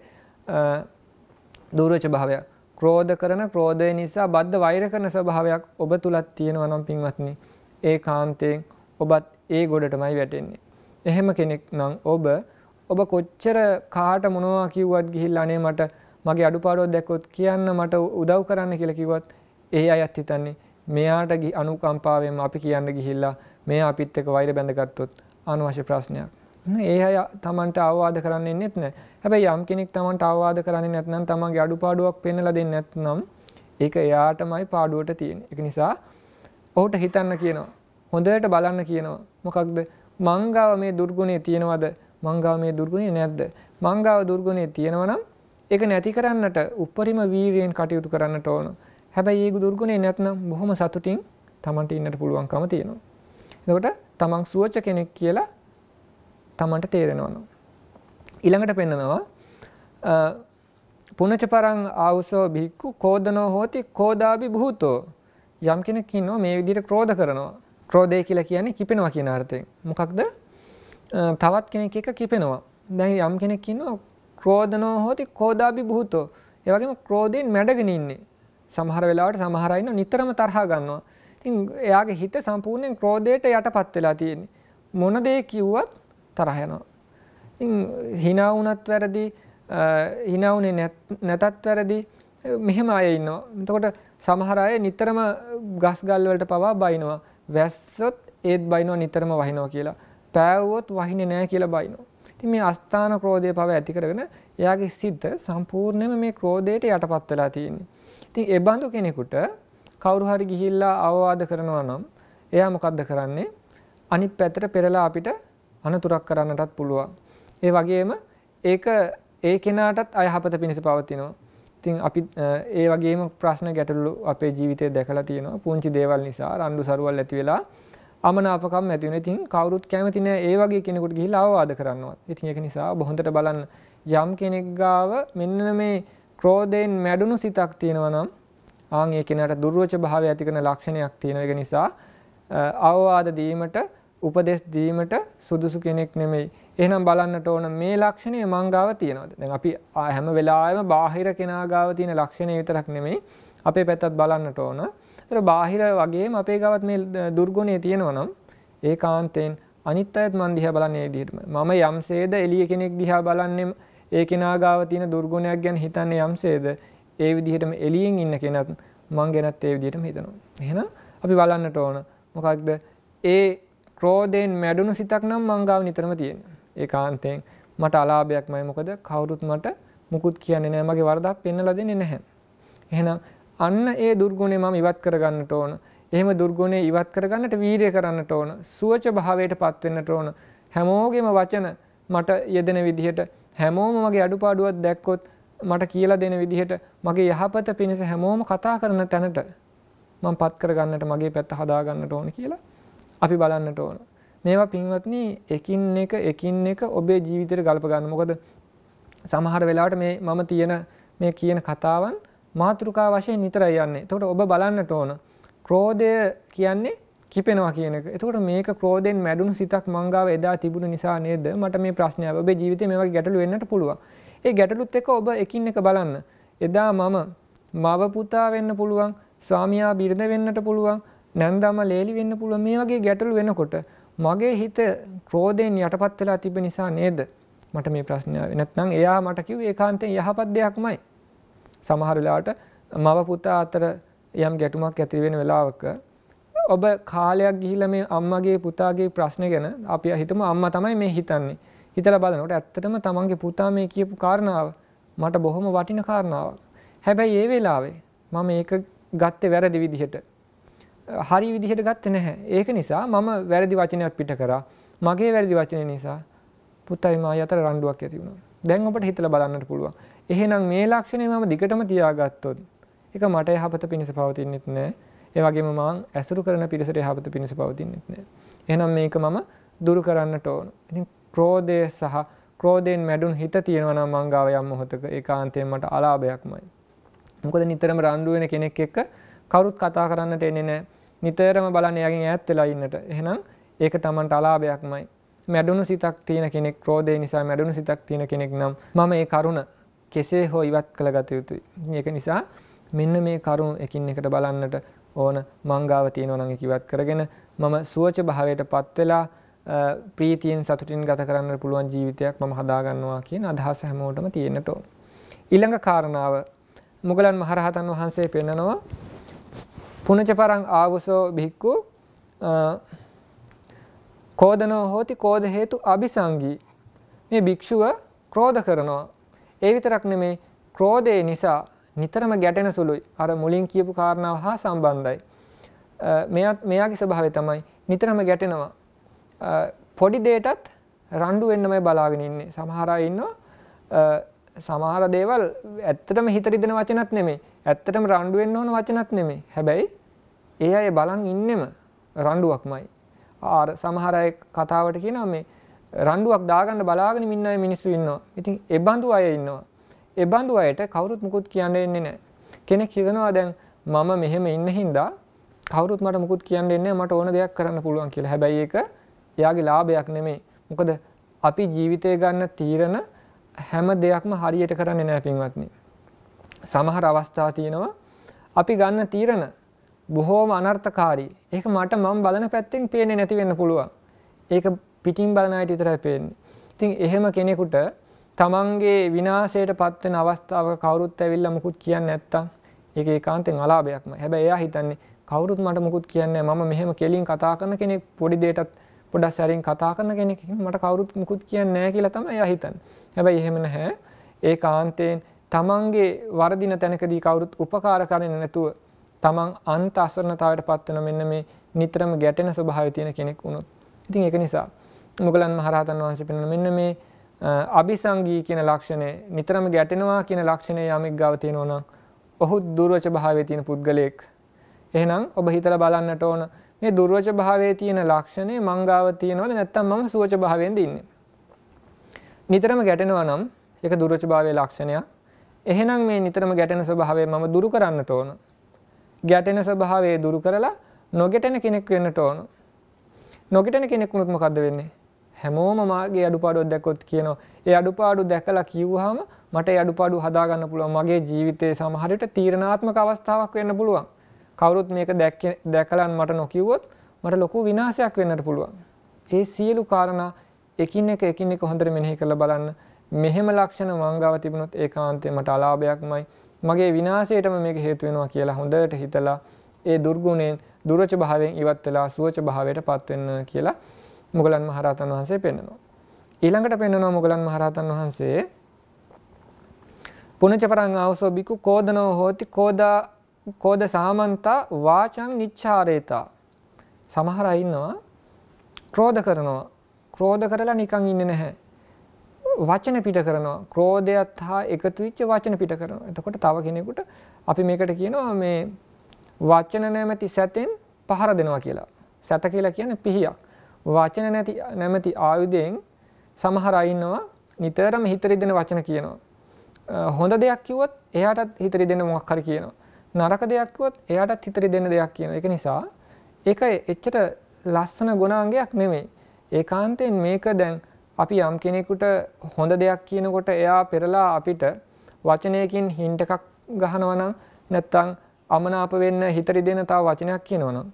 දුර්වච භාවයක් ක්‍රෝධ කරන ක්‍රෝධය නිසා බද්ධ වෛර කරන ස්වභාවයක් ඔබ තුලත් තියෙනවා නම් පින්වත්නි ඒ කාන්තයෙන් ඔබත් ඒ ගොඩටමයි වැටෙන්නේ. එහෙම කෙනෙක් නම් ඔබ ඔබ කොච්චර කාට මොනවා කිව්වත් ගිහිල්ලා අනේ මට මගේ අඩුපාඩුවක් දැක්කොත් කියන්න මට උදව් කරන්න කියලා කිව්වත් ඒ අයත් හිතන්නේ මෙයාට අනුකම්පාවෙන් අපි කියන්න ගිහිල්ලා මේ අපිත් එක්ක වෛර බැඳගත්තොත් අනවශ්‍ය ප්‍රශ්නයක්. ඒ අය තමන්ට අවවාද කරන්න එන්නෙත් නෑ හැබැයි යම් කෙනෙක් තමන්ට අවවාද කරන්නේ නැත්නම් තමන්ගේ අඩුපාඩුවක් පෙන්වලා දෙන්නේ නැත්නම් ඒක එයාටමයි පාඩුවට තියෙන්නේ. ඒක නිසා ඔහුට හිතන්න කියනවා. හොඳට බලන්න කියනවා. මොකක්ද? මංගාව මේ දුර්ගුණේ තියෙනවද? මංගාව මේ දුර්ගුණේ නැද්ද? මංගාව දුර්ගුණේ තියෙනවනම් ඒක නැති කරන්නට උපරිම වීරියෙන් කටයුතු කරන්නට ඕන. හැබැයි ඒ දුර්ගුණේ නැත්නම් බොහොම සතුටින් තමන්ට ඉන්නට පුළුවන්කම තියෙනවා. එතකොට තමන් සුවච කෙනෙක් කියලා තමන්ට තේරෙනවනු. ඉළඟට පෙන්නනවා පුනච පරං ආවුසෝ බික්කු කෝදනෝ හෝති කෝදාබි බහූතෝ යම් කෙන කින්නවා මේ විදිට ක්‍රෝධ කරනවා ක්‍රෝධය කියලා කියන්නේ කිපෙනවා කියන අර්ථය මොකක්ද තවත් කෙනෙක් එක කිපෙනවා දැන් යම් කෙනෙක් කින්නවා ක්‍රෝධනෝ හෝති කෝදාබි බහූතෝ ඒවගේම ක්‍රෝධයෙන් මැඩගෙන ඉන්නේ සමහර වෙලාවට සමහරයින්න නිතරම තරහා ගන්නවා ඉතින් එයාගේ හිත සම්පූර්ණයෙන් ක්‍රෝධයට යටපත් වෙලා තියෙන්නේ මොන දේ කිව්වත් තරහ යනවා. හිනා වුණත් වැරදි හිනවුනේ නැතත් වැරදි මෙහෙම අය ඉන්නවා. එතකොට සමහර අය නිතරම ගස් ගල් වලට පවා බයිනවා. වැස්සොත් ඒත් බයිනවා නිතරම වහිනවා කියලා. පෑවුවොත් වහින්නේ නැහැ කියලා බයිනවා. ඉතින් මේ අස්ථාන ක්‍රෝධය පව ඇති කරගෙන එයාගේ සිත සම්පූර්ණයෙන්ම මේ ක්‍රෝධයට යටපත් වෙලා තියෙන්නේ. ඉතින් ඒ බඳු කෙනෙකුට කවුරු හරි ගිහිල්ලා අවවාද කරනවා නම් එයා මොකද්ද කරන්නේ? අනිත් පැත්තට පෙරලා අපිට අනතුරක් කරන්නටත් පුළුවන්. ඒ වගේම ඒක ඒ කෙනාටත් අයහපත පිණිස පවතිනවා. ඉතින් අපි ඒ වගේම ප්‍රශ්න ගැටලු අපේ ජීවිතය දැකලා තියෙනවා. පුංචි දේවල් නිසා රණ්ඩු සරුවල් ඇති වෙලා අමනාපකම් ඇති වෙනවා. ඉතින් කවුරුත් කැමති නෑ ඒ වගේ කෙනෙකුට ගිහිලා අවවාද කරනවා. ඉතින් ඒක නිසා ඔබ හොඳට බලන්න යම් කෙනෙක් ගාව මෙන්න මේ ක්‍රෝධයෙන් මැඩුණු සිතක් තියෙනවා නම් ආන් ඒ කෙනාට දුර්වච භාවය ඇති කරන ලක්ෂණයක් තියෙන එක නිසා අවවාද දීමට උපදෙස් දීමට සුදුසු කෙනෙක් නෙමෙයි. එහෙනම් බලන්නට ඕන මේ ලක්ෂණය මංගාව තියෙනවද? දැන් අපි හැම වෙලාවෙම බාහිර කෙනා ගාව තියෙන ලක්ෂණය විතරක් නෙමෙයි අපේ පැත්තත් බලන්නට ඕන. ඒතර බාහිර වගේම අපේ ගාවත් මේ දුර්ගුණය තියෙනවා නම් ඒකාන්තයෙන් අනිත් අයත් මන් දිහා බලන්නේ ඒ විදිහටම. මම යම්සේද එළිය කෙනෙක් දිහා බලන්නේ ඒ කෙනා ගාව තියෙන දුර්ගුණයක් ගැන හිතන්නේ යම්සේද ඒ විදිහටම එළියෙන් ඉන්න කෙනත් මං ගැනත් ඒ විදිහටම හිතනවා. එහෙනම් අපි බලන්නට ඕන මොකක්ද ඒ ක්‍රෝධයෙන් මැඩුණු සිතක් නම් මංගාව නිතරම තියෙන. ඒ කාන්තයෙන් මට අලාභයක් මයි මොකද කවුරුත් මට මුකුත් කියන්නේ නෑ මගේ වරදක් පෙන්නලා දෙන්නේ නැහැ. එහෙනම් අන්න ඒ දුර්ගුණේ මම ඉවත් කරගන්නට ඕන. එහෙම දුර්ගුණේ ඉවත් කරගන්නට වීරිය කරන්නට ඕන. සුවච භාවයටපත් වෙන්නට ඕන. හැමෝගෙම වචන මට යෙදෙන විදිහට හැමෝම මගේ අඩුපාඩුවක් දැක්කොත් මට කියලා දෙන විදිහට මගේ යහපත පිණිස හැමෝම කතා කරන තැනට මම පත් කරගන්නට මගේ පැත්ත හදාගන්නට ඕන කියලා අපි බලන්නට ඕන. මේවා පින්වත්නි එකින් එක එකින් එක ඔබේ ජීවිතයට ගලප ගන්න. මොකද සමහර වෙලාවට මේ මම තියෙන මේ කියන කතාවන් මාතෘකා වශයෙන් විතරයි යන්නේ. එතකොට ඔබ බලන්නට ඕන. ක්‍රෝධය කියන්නේ කිපෙනවා කියන එක. එතකොට මේක ක්‍රෝධයෙන් මැඩුණු සිතක් මංගාව එදා තිබුණු නිසා නේද? මට මේ ප්‍රශ්නය ඔබේ ජීවිතේ මේ වගේ ගැටලු වෙන්නට පුළුවන්. ඒ ගැටලුත් එක්ක ඔබ එකින් එක බලන්න. එදා මම මව පුතා වෙන්න පුළුවන්, ස්වාමියා බිරිඳ වෙන්නට පුළුවන්, නැන්දම ලේලි වෙන්න පුළුවන් මේ වගේ ගැටලු වෙනකොට මගේ හිත ක්‍රෝධයෙන් යටපත් වෙලා තිබෙන නිසා නේද මට මේ ප්‍රශ්නය ආවේ නැත්නම් එයා මට කිව්වේ ඒකාන්තයෙන් යහපත් දෙයක්මයි සමහර වෙලාවට මව පුතා අතර යම් ගැටුමක් ඇති වෙන වෙලාවක ඔබ කාලයක් ගිහිල්ලා මේ අම්මගේ පුතාගේ ප්‍රශ්න ගැන අපි හිතමු අම්මා තමයි මේ හිතන්නේ හිතලා බලනකොට ඇත්තටම තමන්ගේ පුතා මේ කියපු කාරණාව මට බොහොම වටින කාරණාවක් හැබැයි ඒ වෙලාවේ මම ඒක ගත්තේ වැරදි විදිහට හරි විදිහට ගත්තේ නැහැ. ඒක නිසා මම වැරදි වචනයක් පිට කරා. මගේ වැරදි වචනය නිසා පුතයි මායි අතර රණ්ඩුවක් ඇති වුණා. දැන් ඔබට හිතලා බලන්නට පුළුවන්. එහෙනම් මේ ලක්ෂණය මම දිගටම තියාගත්තොත් ඒක මට යහපත පිණිස පවතින්නෙත් නෑ. ඒ වගේම මම ඇසුරු කරන පිරිසට යහපත පිණිස පවතින්නෙත් නෑ. එහෙනම් මේක මම දුරු කරන්නට ඕන. ඉතින් ක්‍රෝධය සහ ක්‍රෝධයෙන් මැඩුන් හිත තියෙනවා නම් මං ගාව යම් මොහොතක ඒකාන්තයෙන් මට අලාභයක්මයි. මොකද නිතරම රණ්ඩු වෙන කෙනෙක් එක්ක කවුරුත් කතා කරන්නට එන්නේ නැහැ. නිතරම බලන්න යගින් ඈත් වෙලා ඉන්නට එහෙනම් ඒක Tamanට අලාභයක්මයි මැඩුණු සිතක් තියෙන කෙනෙක් ක්‍රෝධය නිසා මැඩුණු සිතක් තියෙන කෙනෙක් නම් මම ඒ කරුණ කෙසේ හෝ ඉවත් කළ ගත යුතුයි ඒක නිසා මෙන්න මේ කරුණ එකින් එකට බලන්නට ඕන මංගාව තියෙනවා නම් ඒක ඉවත් කරගෙන මම සුවච භාවයට පත් වෙලා ප්‍රීතියෙන් සතුටින් ගත කරන්න පුළුවන් ජීවිතයක් මම හදාගන්නවා කියන අදහස හැමෝටම තියෙනට ඕන. ඊළඟ කාරණාව මුගලන් මහරහතන් වහන්සේ පෙන්නනවා පුනච පරං ආවුසෝ බිහික්කු කෝදනෝ හෝති කෝද හේතු අභිසංගී මේ භික්‍ෂුව ක්‍රෝධ කරනවා ඒ විතරක් නෙමේ ක්‍රෝධය නිසා නිතරම ගැටෙන සුළුයි අර මුලින් කියපු කාරණාව හා සම්බන්ධයි මෙත් මෙයාගේ ස්භාවය තමයි නිතරම ගැටෙනවා පොඩි දේටත් රණ්ඩු වෙන්නමයි බලාගෙන ඉන්නේ සමහරා ඉන්නවා සමහර දේවල් ඇත්තටම හිතරිදෙන වචනත් නෙමේ ඇත්තටම රණ්ඩුවෙන් ඕන වචනත් නෙමේ හැබැයි ඒ අය බලන් ඉන්නෙම රණ්ඩුවක්මයි ආර සමහර අය කතාවට කියන මේ රණ්ඩුවක් දාගන්න බලාගෙන ඉන්න අය මිනිස්සු ඉන්නවා. ඉතින් එබඳු අය ඉන්නවා. එබඳු අයට කවුරුත් මුකුත් කියන්න එන්නේ නැහැ. කෙනෙක් හිතනවා දැන් මම මෙහෙම ඉන්න හින්දා කවුරුත් මට මුකුත් කියන්න එන්නේ මට ඕන දෙයක් කරන්න පුළුවන් කියලා. හැබැයි ඒක එයාගේ ලාභයක් නෙමෙයි. මොකද අපි ජීවිතය ගන්න තීරණ හැම දෙයක්ම හරියට කරන්නේ නැහැ පින්වත්නි. සමහර අවස්ථා තියෙනවා අපි ගන්න තීරණ බොහෝම අනර්ථකාරී ඒක මට මම බලන පැත්තෙන් පේනෙ නැතිවෙන්න පුළුවන් ඒක පිටින් බලනයට විතරයි පේන්නේ ඉතින් එහෙම කෙනෙකුට තමන්ගේ විනාසයට පත්වෙන අවස්ථාව කවරුත් ඇවිල්ල මුකුත් කියන්න නැත්තං ඒක කාන්තෙන් අලාභයක්ම හැබැ එයා හිතන්නේ කවරුත් මට මුකුත් කියන්නේ මම මෙහෙම කෙලින් කතා කරන කෙනෙක් පොඩි දේටත් පොඩක් සැරින් කතා කරන කෙනෙක් මට කවුරුත් මුකුත් කියන්නේ නැහැ කියලා තමයි එයා හිතන්නේ. හැබැයි එහෙම නැහැ. ඒ කාන්තෙන් තමන්ගේ වර්ධින තැනකදී කවුරුත් උපකාර කරන්නේ නැතුව තමන් අන්ත අසරණතාවට පත්වන මෙන්න මේ නිතරම ගැටෙන ස්වභාව තියෙන කෙනෙක් වුණොත් ඉතින් එක නිසා මුගලන් මහරහතන් වහන්සේ පෙනෙන මෙන්න මේ අභිසංගී කියන ලක්ෂණය නිතරම ගැටෙනවා කියන ලක්ෂණය යමෙක් ගාව තියෙනවා නම් ඔහු දුර්වච භාවයේ තියෙන පුද්ගලයෙක් එහෙනම් ඔබ හිතලා බලන්නට ඕන මේ දුර්වච භාවයේ තියෙන ලක්ෂණය මං ගාව තියෙනවද නැත්නම් මම සුවච භාවයෙන්ද ඉන්නේ නිතරම ගැටෙනවා නම් ඒක දුර්වච භාවයේ ලක්ෂණයක් එහෙනම් මේ නිතරම ගැටෙන ස්වභාවය මම දුරු කරන්නට ඕන ගැටෙන ස්වභාවය දුරු කරලා නොගෙටෙන කෙනෙක් වෙන්නට ඕන. නොගෙටෙන කෙනෙක් වුණොත් මොකද්ද වෙන්නේ? හැමෝම මාගේ අඩුපාඩුවක් දැක්කොත් කියනවා. ඒ අඩුපාඩු දැකලා කිව්වහම මට ඒ අඩුපාඩු හදාගන්න පුළුවන්. මගේ ජීවිතයේ සමහර විට තීරණාත්මක අවස්ථාවක් වෙන්න පුළුවන්. කවුරුත් මේක දැකලා මට නොකියුවොත් මට ලොකු විනාශයක් වෙන්නට පුළුවන්. ඒ සියලු කාරණා එකින් එක එකින් එක හොඳට මෙනෙහි කරලා බලන්න. මෙහෙම ලක්ෂණ මංගව තිබුණොත් ඒකාන්තයෙන් මට අලාභයක්මයි. මගේ විනාශයටම මේක හේතු වෙනවා කියලා හොඳට හිතලා ඒ දුර්ගුණයෙන් දුරච භාවයෙන් ඉවත් වෙලා සුවච භාවයට පත්වෙන්න කියලා මුගලන් මහරහතන් වහන්සේ පෙන්නවා. ඊළඟට පෙන්නවා මුගලන් මහරහතන් වහන්සේ පුනච පරං ආවසෝ බිකු කෝදනෝ හෝති කෝදා කෝද සාමන්තා වාචං නිච්චාරේතා සමහර අය ඉන්නවා ක්‍රෝධ කරනවා ක්‍රෝධ කරලා නිකන් ඉන්නේ නැහැ වචන පිට කරනවා ක්‍රෝධයත් හා එකතු විච්ච වචන පිට කරනවා එතකොට තව කෙනෙකුට අපි මේකට කියනවා මේ වචන නැමැති සැතෙන් පහර දෙනවා කියලා සැත කියලා කියන පිහියක් වචන නැති නැමැති ආයුධයෙන් සමහර අයින්නවා නිතරම හිතරි දෙන වචන කියනවා හොඳ දෙයක් කිව්වොත් එයාටත් හිතරි දෙන මොකක් හරි කියනවා නරක දෙයක් කිව්වොත් එයාටත් හිතරි දෙන දෙයක් කියන එක නිසා ඒක එච්චර ලස්සන ගුණාංගයක් නෙමෙයි ඒකාන්තයෙන් මේක දැන් අපි යම් කෙනෙකුට හොඳ දෙයක් කියනකොට එයා පෙරලා අපිට වචනයකින් හින්ට එකක් ගහනවනම් නැත්තං අමනාප වෙන්න හිතරි දෙන තා වචනයක් කියනවනම්.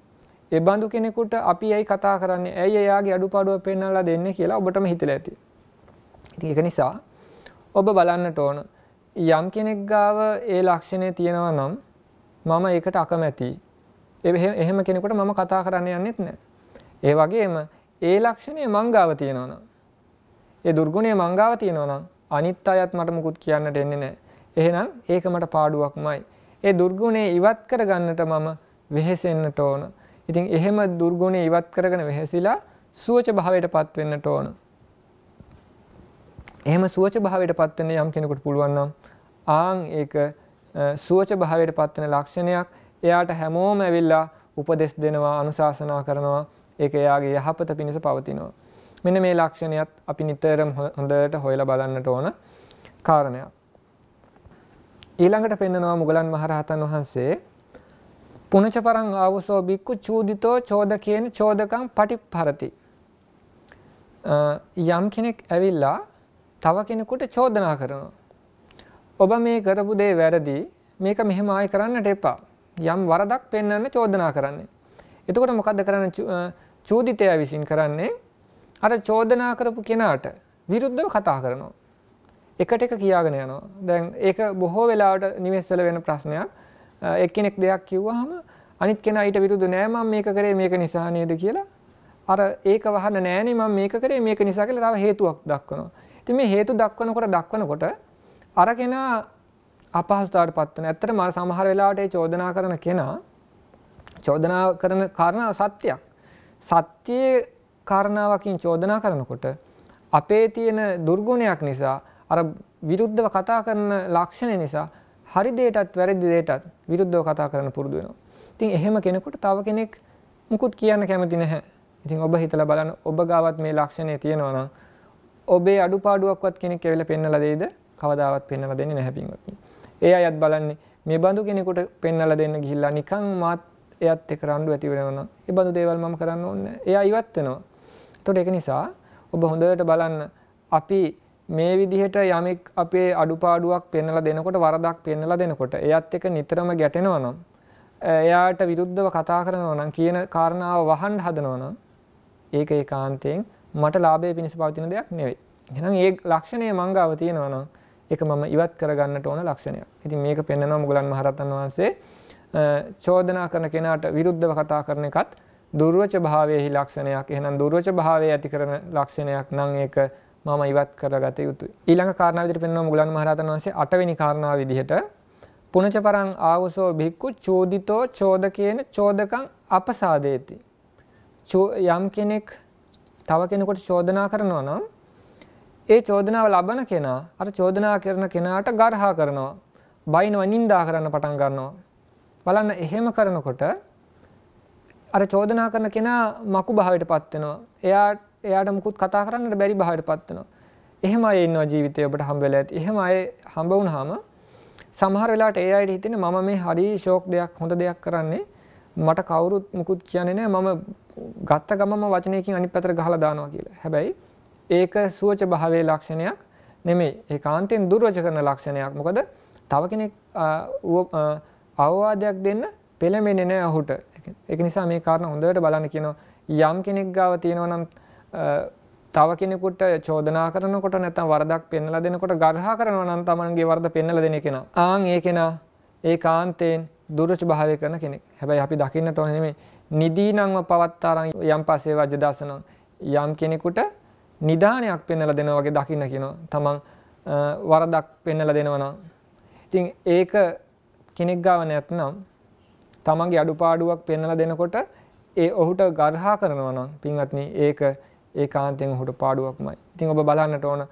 එබඳු කෙනෙකුට අපි ඇයි කතා කරන්න ඇයි එයාගේ අඩුපාඩුව පෙන්නලා දෙන්න කියලා ඔබටම හිතල ඇති. ඒක නිසා ඔබ බලන්නට ඕන යම් කෙනෙක් ගාව ඒ ලක්ෂණය තියෙනව නම් මම ඒකට අකමැති. එහෙම කෙනෙකුට මම කතා කරන්න යන්නෙත් නෑ. ඒ වගේම ඒ ලක්ෂණය මංගාව තියෙනවනම් ඒ දුර්ගුණේ මංගාව තියෙනවා නම් අනිත් අයත් මට මුකුත් කියන්නට එන්නේ නැහැ. එහෙනම් ඒක මට පාඩුවක්මයි. ඒ දුර්ගුණේ ඉවත් කරගන්නට මම වෙහෙසෙන්නට ඕන. ඉතින් එහෙම දුර්ගුණේ ඉවත් කරගෙන වෙහෙසිලා සුවච භාවයට පත්වෙන්නට ඕන. එහෙම සුවච භාවයට පත්වෙන්න යම් කෙනෙකුට පුළුවන් නම් ආන් ඒක සුවච භාවයට පත්වෙන ලක්ෂණයක්. එයාට හැමෝම ඇවිල්ලා උපදෙස් දෙනවා අනුශාසනා කරනවා ඒක එයාගේ යහපත පිණිස පවතිනවා. මෙන මේ ලක්ෂණයත් අපි නිතරම් හොඳට හොයලා බලන්නට ඕන කාරණයක්. ඊළඟට පෙන්නනවා මුගලන් මහරහතන් වහන්සේ පුනච පරං ආවසෝ බික්කු චූදිතෝ චෝදකයෙන් චෝදකම් පටිපරති. යම් කෙනෙක් ඇවිල්ලා තව කෙනෙකුට චෝදනා කරනවා. ඔබ මේ කරපු දේ වැරදි මේක මෙහෙම ආයි කරන්නට එපා. යම් වරදක් පෙන්වන්න චෝදනා කරන්නේ. එතකොට මොකද්ද කරන්න චූදිතයා විසින් කරන්නේ අර චෝදනා කරපු කෙනාට විරුද්ධව කතා කරනවා. එකට එක කියාගෙන යනවා. දැන් ඒක බොහෝ වෙලාවට නිවෙස්වල වෙන ප්‍රශ්නයක්. එක්කෙනෙක් දෙයක් කිව්වහම අනිත් කෙනා ඊට විරුද්ධ නෑ මම මේක කරේ මේක නිසා නේද කියලා අර ඒක වහන්න නෑනේ මම මේක කරේ මේක නිසා කියලා තව හේතුවක් දක්වනවා. ඉතින් මේ හේතු දක්වනකොට දක්වනකොට අර කෙනා අපහසුතාවට පත් වෙනවා. ඇත්තටම අර සමහර වෙලාවට ඒ චෝදනා කරන කෙනා චෝදනා කරන කාරණා සත්‍යයක්. සත්‍යයේ කාරණාවකින් චෝදනා කරනකොට අපේ තියෙන දුර්ගුණයක් නිසා අර විරුද්ධව කතා කරන ලක්ෂණය නිසා හරි දේටත් වැරදි දේටත් විරුද්ධව කතා කරන පුරුදු වෙනවා. ඉතින් එහෙම කෙනෙකුට තව කෙනෙක් මුකුත් කියන්න කැමති නැහැ. ඉතින් ඔබ හිතලා බලන්න ඔබ ගාවත් මේ ලක්ෂණය තියෙනවා නම් ඔබේ අඩුපාඩුවක්වත් කෙනෙක් ඇවිල්ලා පෙන්වලා දෙයිද? කවදාවත් පෙන්වලා දෙන්නේ නැහැ පින්වත්නි. ඒ අයත් බලන්නේ මේ බඳු කෙනෙකුට පෙන්වලා දෙන්න ගිහිල්ලා නිකන් මාත් එයත් එක රණ්ඩු ඇති වෙනවා නම් ඒ බඳු දේවල් මම කරන්න ඕනේ. එයා ඉවත් වෙනවා. තොට එක නිසා ඔබ හොඳට බලන්න අපි මේ විදිහට යමෙක් අපේ අඩුපාඩුවක් පෙන්නලා දෙනකොට වරදක් පෙන්නලා දෙනකොට එයත් එක නිතරම ගැටෙනවා නම් එයාට විරුද්ධව කතා කරනවා නම් කියන කාරණාව වහන් හදනවා නම් ඒක ඒ කාන්තයෙන් මට ලාභය පිණිස පවතින දෙයක් නෙවෙයි. එහෙනම් ඒ ලක්ෂණය මංගාව තියෙනවා නම් ඒක මම ඉවත් කරගන්නට ඕන ලක්ෂණයක්. ඉතින් මේක පෙන්වනවා මුගලන් මහරහතන් වහන්සේ චෝදනා කරන කෙනාට විරුද්ධව කතා කරන එකත් දුර්වච භාවයහි ලක්ෂණයක් එහෙනම් දුර්වච භාවය ඇති කරන ලක්ෂණයක් නම් ඒක මම ඉවත් කරගත යුතුයි. ඊළඟ කාරණාව විදිහට පෙන්වනවා මුගලන් මහරහතන් වහන්සේ අටවෙනි කාරණාව විදිහට පුනච පරං ආවසෝ භික්ඛු චෝදිතෝ චෝදකේන චෝදකං අපසාදේති. යම් කෙනෙක් තව කෙනෙකුට චෝදනා කරනවා නම් ඒ චෝදනාව ලබන කෙනා අර චෝදනා කරන කෙනාට ගර්හා කරනවා. බයිනව නින්දා කරන්න පටන් ගන්නවා. බලන්න එහෙම කරනකොට අර චෝදනා කරන කෙනා මකු භාවිට පත්වෙනවා එයාට එයාට මුකුත් කතා කරන්නට බැරි භාවිට පත්වනවා එහෙම එන්නවා ජීවිතය ඔබට හම්බෙල ඇති එහෙම අය හම්බවුන් හාම සමහර වෙලාට ඒ අයට හිතෙන මම මේ හරි ශෝක් දෙයක් හොඳ දෙයක් කරන්නේ මට කවුරුත් මුකුත් කියන්නේ නෑ මම ගත්ත ගමම වචනයකින් අනි පැතර ගහල දානවා කියලා හැබැයි ඒක සුවච භාවේ ලක්ෂණයක් නෙමේ ඒ කාන්තයෙන් දුර්වච කරන ලක්ෂණයක් මොකද තව කෙනෙක් අවවාදයක් දෙන්න පෙළමෙනෙන ඔහුට එක නිසා මේ කාරණ හොඳට බලන්න කියනවා යම් කෙනෙක් ගාව තියෙනවා නම් තව කෙනෙකුට චෝදනා කරනකොට නැත්නම් වරදක් පෙන්වලා දෙනකොට ගර්හා කරනවා නම් Tamanගේ වරද පෙන්වලා දෙන කෙනා ආන් ඒ කෙනා ඒකාන්තයෙන් දුර්වච භාවය කරන කෙනෙක්. හැබැයි අපි දකින්නට ඕනේ නෙමෙයි නිදීනංව පවත්තරන් යම් පසේ වජදාසනම් යම් කෙනෙකුට නිදානයක් පෙන්වලා දෙනවා වගේ දකින්න කියනවා. Taman වරදක් පෙන්වලා දෙනවා නම් ඉතින් ඒක කෙනෙක් ගාව නැත්නම් තමන්ගේ අඩුපාඩුවක් පෙන්වලා දෙනකොට ඒ ඔහුට ගර්හා කරනවා නම් පින්වත්නි ඒක ඒ කාන්තෙන් ඔහුට පාඩුවක්මයි. ඉතින් ඔබ බලන්නට ඕන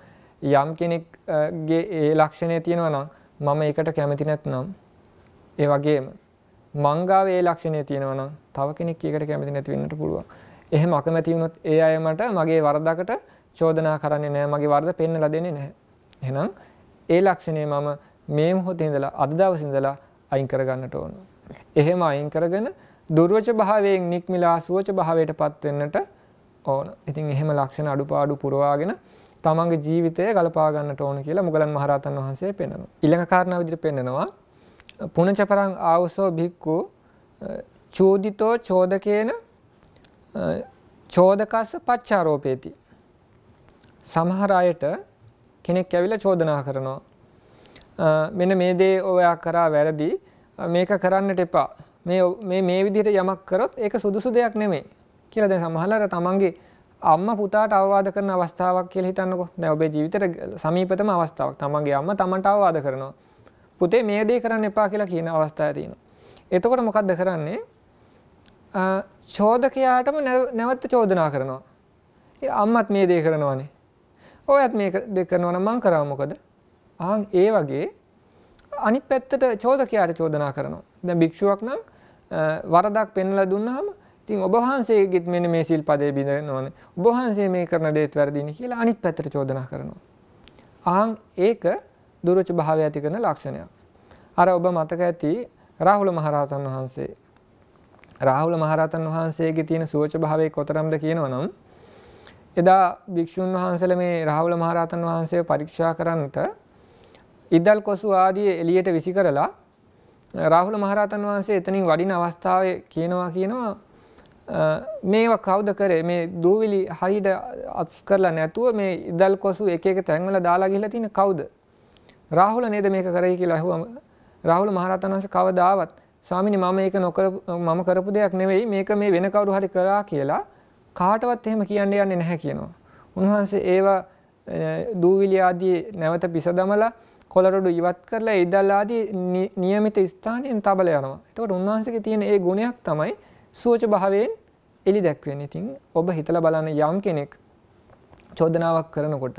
යම් කෙනෙක්ගේ ඒ ලක්ෂණය තියෙනවා නම් මම ඒකට කැමති නැත්නම් ඒ වගේම මංගාවේ ඒ ලක්ෂණය තියෙනවා නම් තව කෙනෙක් ඒකට කැමති නැති වෙන්නට පුළුවන්. එහෙම අකමැති වුණොත් ඒ අය මට මගේ වරදකට චෝදනා කරන්නේ නැහැ මගේ වරද පෙන්වලා දෙන්නේ නැහැ. එහෙනම් ඒ ලක්ෂණය මම මේ මොහොතේ ඉඳලා අද දවසේ ඉඳලා අයින් කරගන්නට ඕනේ. එහෙම අයින් කරගෙන දුර්වච භාවයෙන් නික්මිලා සුවච භාවයට පත්වෙන්නට ඕන ඉතින් එහෙම ලක්ෂණ අඩුපාඩු පුරවාගෙන තමන්ගේ ජීවිතය ගලපාගන්නට ඕන කියලා මුගලන් මහරතන් වහන්සේ පෙන්නවා. ඉළඟ කාරණ විදිර පෙන්නවා පුනචපරං ආවුසෝ භික්කු චෝදිතෝ චෝදකයන චෝදකස්ස පච්චාරෝපේති. සමහර අයට කෙනෙක් ඇවිල චෝදනා කරනවා. මෙන මේ දේ ඔයා කරා වැරදි මේක කරන්නට එපා මේ මේ විදිහට යමක් කරොත් ඒක සුදුසු දෙයක් නෙමේ කියලා දැන් සමහරවල් තමන්ගේ අම්මා පුතාට අවවාද කරන අවස්ථාවක් කියලා හිතන්නකෝ. දැන් ඔබේ ජීවිතේට සමීපතම අවස්ථාවක්. තමන්ගේ අම්මා තමන්ට අවවාද කරනවා. පුතේ මේ දේ කරන්න එපා කියලා කියන අවස්ථාවක් තියෙනවා. එතකොට මොකක්ද කරන්නේ? චෝදකයාටම නැවත චෝදනා කරනවා. අම්මත් මේ දේ කරනවානේ. ඔයත් මේ දෙ කරනවන මං කරා මොකද? ආන් ඒ වගේ අනි පැත්තට චෝදකයාට චෝදනා කරනවා. දැ භික්ෂුවක් නම් වරදක් පෙන්ල දුන්නහම තින් ඔබහන්සේගෙත් මෙන මේ සිල් පදේ බිඳ නොන ඔබහන්සේ මේ කරන දේත් වැරදින කියලා අනිත් පැතර චෝදනා කරනවා. ආං ඒක දුරච භාව ඇති කරන ලක්ෂණයක්. අර ඔබ මතක ඇති රාහුල මහරහතන් වහන්සේ. රාහුල මහරතන් වහන්සේගේ තියෙන සුවච භාවය කොතරම්ද කියනව නම් එදා භික්‍ෂූන් වහන්සල මේ රාහුල මහරතන් වහන්සේ පරීක්ෂා කරන්නට ඉදල් කොසු ආදිය එලියට විසි කරලා රාහුල මහරතන් වහන්සේ එතනින් වඩින අවස්ථාව කියනවා කියනවා මේවා කවුද කරේ මේ දූවිලි හයිද අත් කරලා නැතුව මේ ඉදල් කොසු එක එක තැන්වල දාලා ගිහිලා තියෙන කවුද රාහුල නේද මේක කරයි කියලා අහුවම රාහුල මහරතන් වහන්සේ කවදාවත් ස්වාමීනි මම ඒක නොකර මම කරපු දෙයක් නෙවෙයි මේක මේ වෙන කවුරු හරි කරා කියලා කාටවත් එහෙම කියන්න යන්නේ නැහැ කියනවා. උන්වහන්සේ ඒවා දූවිලි ආදී නැවත පිසදමලා කොලරොඩු ඉවත් කරලා ඉදල්ලාදී නියමිත ස්ථානයෙන් තබල යනවා එතකට උන්වහන්සගේ තියෙන ඒ ගුණයක් තමයි සෝච භාවයෙන් එලි දැක්වෙන ඉතින් ඔබ හිතල බලන්න යම් කෙනෙක් චෝදනාවක් කරනකොට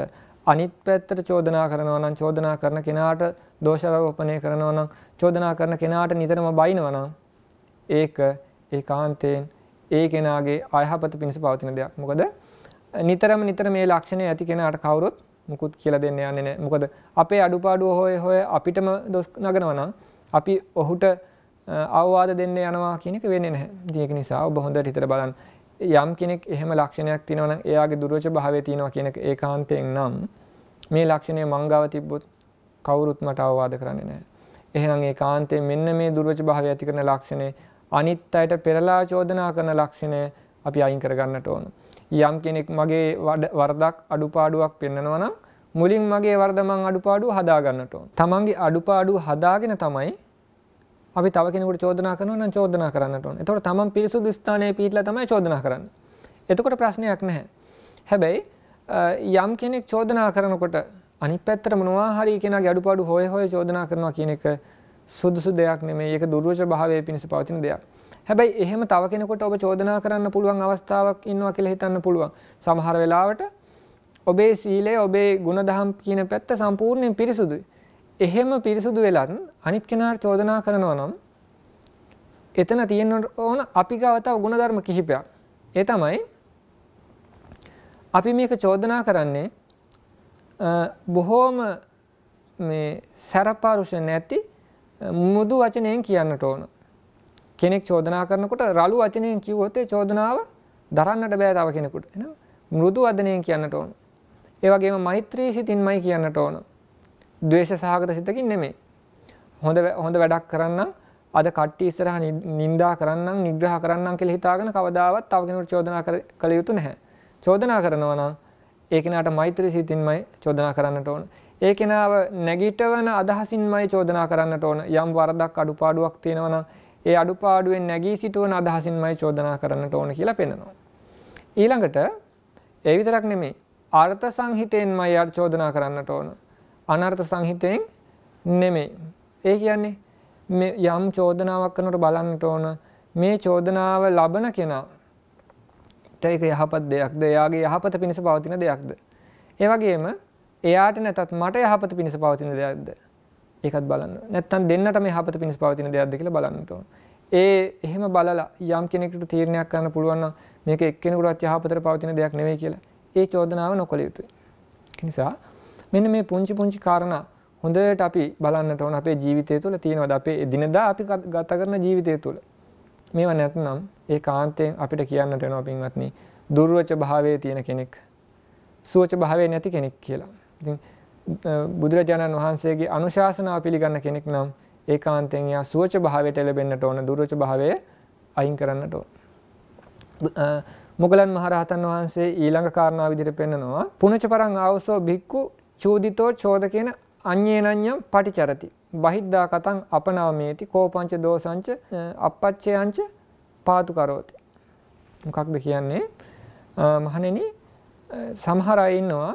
අනිත් පැත්තට චෝදනා කරනවා නම් චෝදනා කරන කෙනාට දෝෂාරෝපණය කරනවා නම් චෝදනා කරන කෙනාට නිතරම බයිනවා නම් ඒක ඒකාන්තයෙන් ඒ කෙනාගේ අයහපත පිණිස පවතින දෙයක්. මොකද නිතරම නිතර මේ ලක්ෂණය ඇති කෙනාට කවුරුත් මුකුත් කියල දෙන්න යන්නේ නෑ මොකද අපේ අඩුපාඩුව හොය හොය අපිටම දොස් නගනවනම් අපි ඔහුට අවවාද දෙන්න යනවා කියනක වෙන දියක නිසා ඔබ හොඳ හිතර බලන් යම් කෙනෙක් එහෙම ලක්ෂණයක් තිනවන එයාගේ දුරච භාව තියෙනවා කියනක ඒ කාන්තයෙන් නම් මේ ලක්ෂණය මංගාව තිබ්බොත් කවුරුත් මට අවවාද කරන්නේ නෑ එහෙනම් ඒ කාන්තේ මෙන්න මේ දුර්වච භාව ඇති කරන ලක්ෂණය අනිත් අයට පෙරලා චෝදනා කරන ලක්ෂණය අපි අයින් කරගන්නට ඕන යම් කෙනෙක් මගේ වරදක් අඩුපාඩුවක් පෙන්නනවනම් මුලින් මගේ වර්දමං අඩුපාඩු හදාගන්නට තමන්ගේ අඩුපාඩු හදාගෙන තමයි අපි තව කෙනෙකුට චෝදනා කරනවා නම් චෝදනා කරන්නට ඕන. එතකොට තමන් පිරිසුදු ස්ථානයේ පිහිටලා තමයි චෝදනා කරන්නේ. එතකොට ප්‍රශ්නයක් නැහැ. හැබැයි යම් කෙනෙක් චෝදනා කරනකොට අනිත් පැත්තට මොනවා හරි කෙනාගේ අඩුපාඩු හොය හොය චෝදනා කරනවා කියන එක සුදුසු දෙයක් නෙමෙයි. ඒක දුර්වච භාවයේ පිණිස පවතින දෙයක්. හැබැයි එහෙම තව කෙනෙකොට ඔබ චෝදනා කරන්න පුළුවන් අවස්ථාවක් ඉන්නවා කියලා හිතන්න පුළුවන් සමහර වෙලාවට ඔබේ සීලේ ඔබේ ගුණ දහම් කියන පැත්ත සම්පූර්ණයෙන් පිරිසුදුයි. එහෙම පිරිසුදු වෙලත් අනිත් කෙනාට චෝදනා කරනවා නම් එතන තියෙන ඕන අපි ගවතාව ගුණධර්ම කිහිපයක්. ඒ තමයි අපි මේක චෝදනා කරන්නේ බොහෝම සැරපාරුෂණ නැති මුදු වචනයෙන් කියන්නට ඕන. කෙනෙක් චෝදනා කරනකොට රළු වචනයෙන් කිව්වොතේ චෝදනාව දරන්නට බෑ තව කෙනෙකුට එන මෘදු වදනයෙන් කියන්නට ඕන. ඒ වගේම මෛත්‍රී සිතින්මයි කියන්නට ඕන. ද්වේෂ සහගත සිතකින් නෙමෙයි. හොඳ හොඳ වැඩක් කරන්න අද කට්ටි ඉස්සරහ නින්දා කරන්නම් නිග්‍රහ කරන්නම් කියලා හිතාගෙන කවදාවත් තව කෙනෙකුට චෝදනා කළ යුතු නැහැ. චෝදනා කරනවා නම් ඒ කෙනාට මෛත්‍රී සිතින්මයි චෝදනා කරන්නට ඕන. ඒ කෙනාව නැගිටවන අදහසින්මයි චෝදනා කරන්නට ඕන. යම් වරදක් අඩුපාඩුවක් තියෙනවා නම් ඒ අඩුපාඩුවෙන් නැගී සිටුවන අදහසින්මයි චෝදනා කරන්නට ඕන කියලා පෙනෙනවා. ඊළඟට ඒ විතරක් නෙමේ අර්ථ සංහිතයෙන්මයි අර චෝදනා කරන්නට ඕන. අනර්ථ සංහිතයෙන් නෙමේ. ඒ කියන්නේ යම් චෝදනාවක් කරනට බලන්නට ඕන මේ චෝදනාව ලබන කෙනාට ඒක යහපත් දෙයක්ද එයාගේ යහපත පිණිස පවතින දෙයක්ද. ඒවගේම එයාට නැතත් මට යහපත පිණිස පවතින දෙයක්ද. ඒකත් බලන්න නැත්තම් දෙන්නට මේ හපත පිණිස පවතින දෙයක්ද කියලා බලන්නට ඕන. ඒ එහෙම බලලා යම් කෙනෙකුට තීරණයක් ගන්න පුළුවන් නම් මේක එක්කෙනෙකුටවත් යහපතට පවතින දෙයක් නෙවෙයි කියලා ඒ චෝදනාව නොකළ යුතුයි. ඒ නිසා මෙන්න මේ පුංචි පුංචි කාරණා හොඳට අපි බලන්නට ඕන අපේ ජීවිතය තුළ තියෙනවද අපේ එදිනදා අපි ගත කරන ජීවිතය තුළ මේවා නැත්නම් ඒ කාන්තයෙන් අපිට කියන්නට වෙනවා පින්වත්නි දුර්වච භාවයේ තියෙන කෙනෙක් සුවච භාවයේ නැති කෙනෙක් කියලා. ඉතින් බුදුරජාණන් වහන්සේගේ අනුශාසනාව පිළිගන්න කෙනෙක් නම් ඒකාන්තයෙන් යා සුවච භාවයට එළබෙන්නට ඕන දුරච භාවය අයින් කරන්නට ඕන. මොගලන් මහරහතන් වහන්සේ ඊළඟ කාරණා විදිහට පෙන්නනවා පුණච පරං ආවසෝ භික්ඛු චෝදිතෝ චෝද කියන අඤ්ඤේනඤ්ඤම් පටිචරති බහිද්ධා කතං අපනාමේති කෝපංච දෝසංච අපච්චයංච පාතු කරෝති මොකක්ද කියන්නේ මහණෙනි සමහර අය ඉන්නවා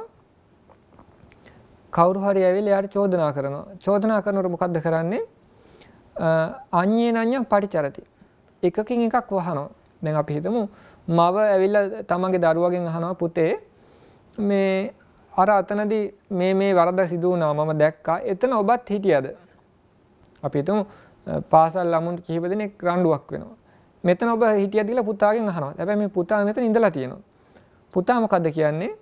කවරු හරි ඇවිල් යාට චෝදනා කරනවා චෝදනා කරනට මොකක්ද කරන්නේ අන්‍යයේ නං්ඥම් පටිචරති එකකින් එකක් වහනෝ දැන් අපි හිතමු මව ඇවිල්ල තමන්ගේ දරුවගෙන් අහනවා පුතේ මේ අර අතනද මේ මේ වරද සිදුවනා මම දැක්කා එතන ඔබත් හිටියද අපි තුම පාසල් ළමුන් කිහිපදනෙ රණ්ඩුවක් වෙනවා මෙතන ඔබ හිටිය දිල පුතාගෙන් හනවා ඇැ මේ පුතා මෙත ඉඳලා තියෙනවා පුතාමකක්ද කියන්නේ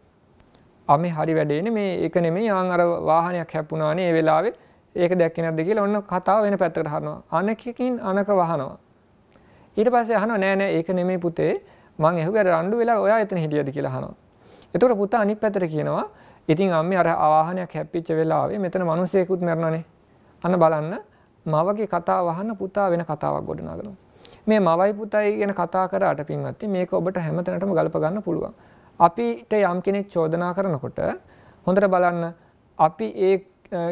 අම හරි වැඩේන මේ එක නෙමේ යාන් අර වාහනයක් හැපුණානේ ඒ වෙලාවේ ඒක දැක්කෙනක්ද කියලා ඔන්න කතාව වෙන පැත්තකට හරනවා අනකකින් අනක වහනවා ඊට පස්සේ අහනවා නෑ නෑ ඒක නෙමේ පුතේ මං ඇහුවේ රණ්ඩු වෙලා ඔයා එතන හිටියද කියලා අහනවා එතකොට පුතා අනිත් පැත්තට කියනවා ඉතින් අම්මේ අර වාහනයක් හැප්පිච්ච වෙලාවේ මෙතන මිනිහෙකුත් මැරුණානේ අන්න බලන්න මවගේ කතාව අහන්න පුතා වෙන කතාවක් ගොඩනගනවා මේ මවයි පුතයි ගැන කතා කරාට පින්වත්ති මේක ඔබට හැමතැනටම ගලප ගන්න පුළුවන් අපිට යම් කෙනෙක් චෝදනා කරනකොට හොඳට බලන්න අපි ඒ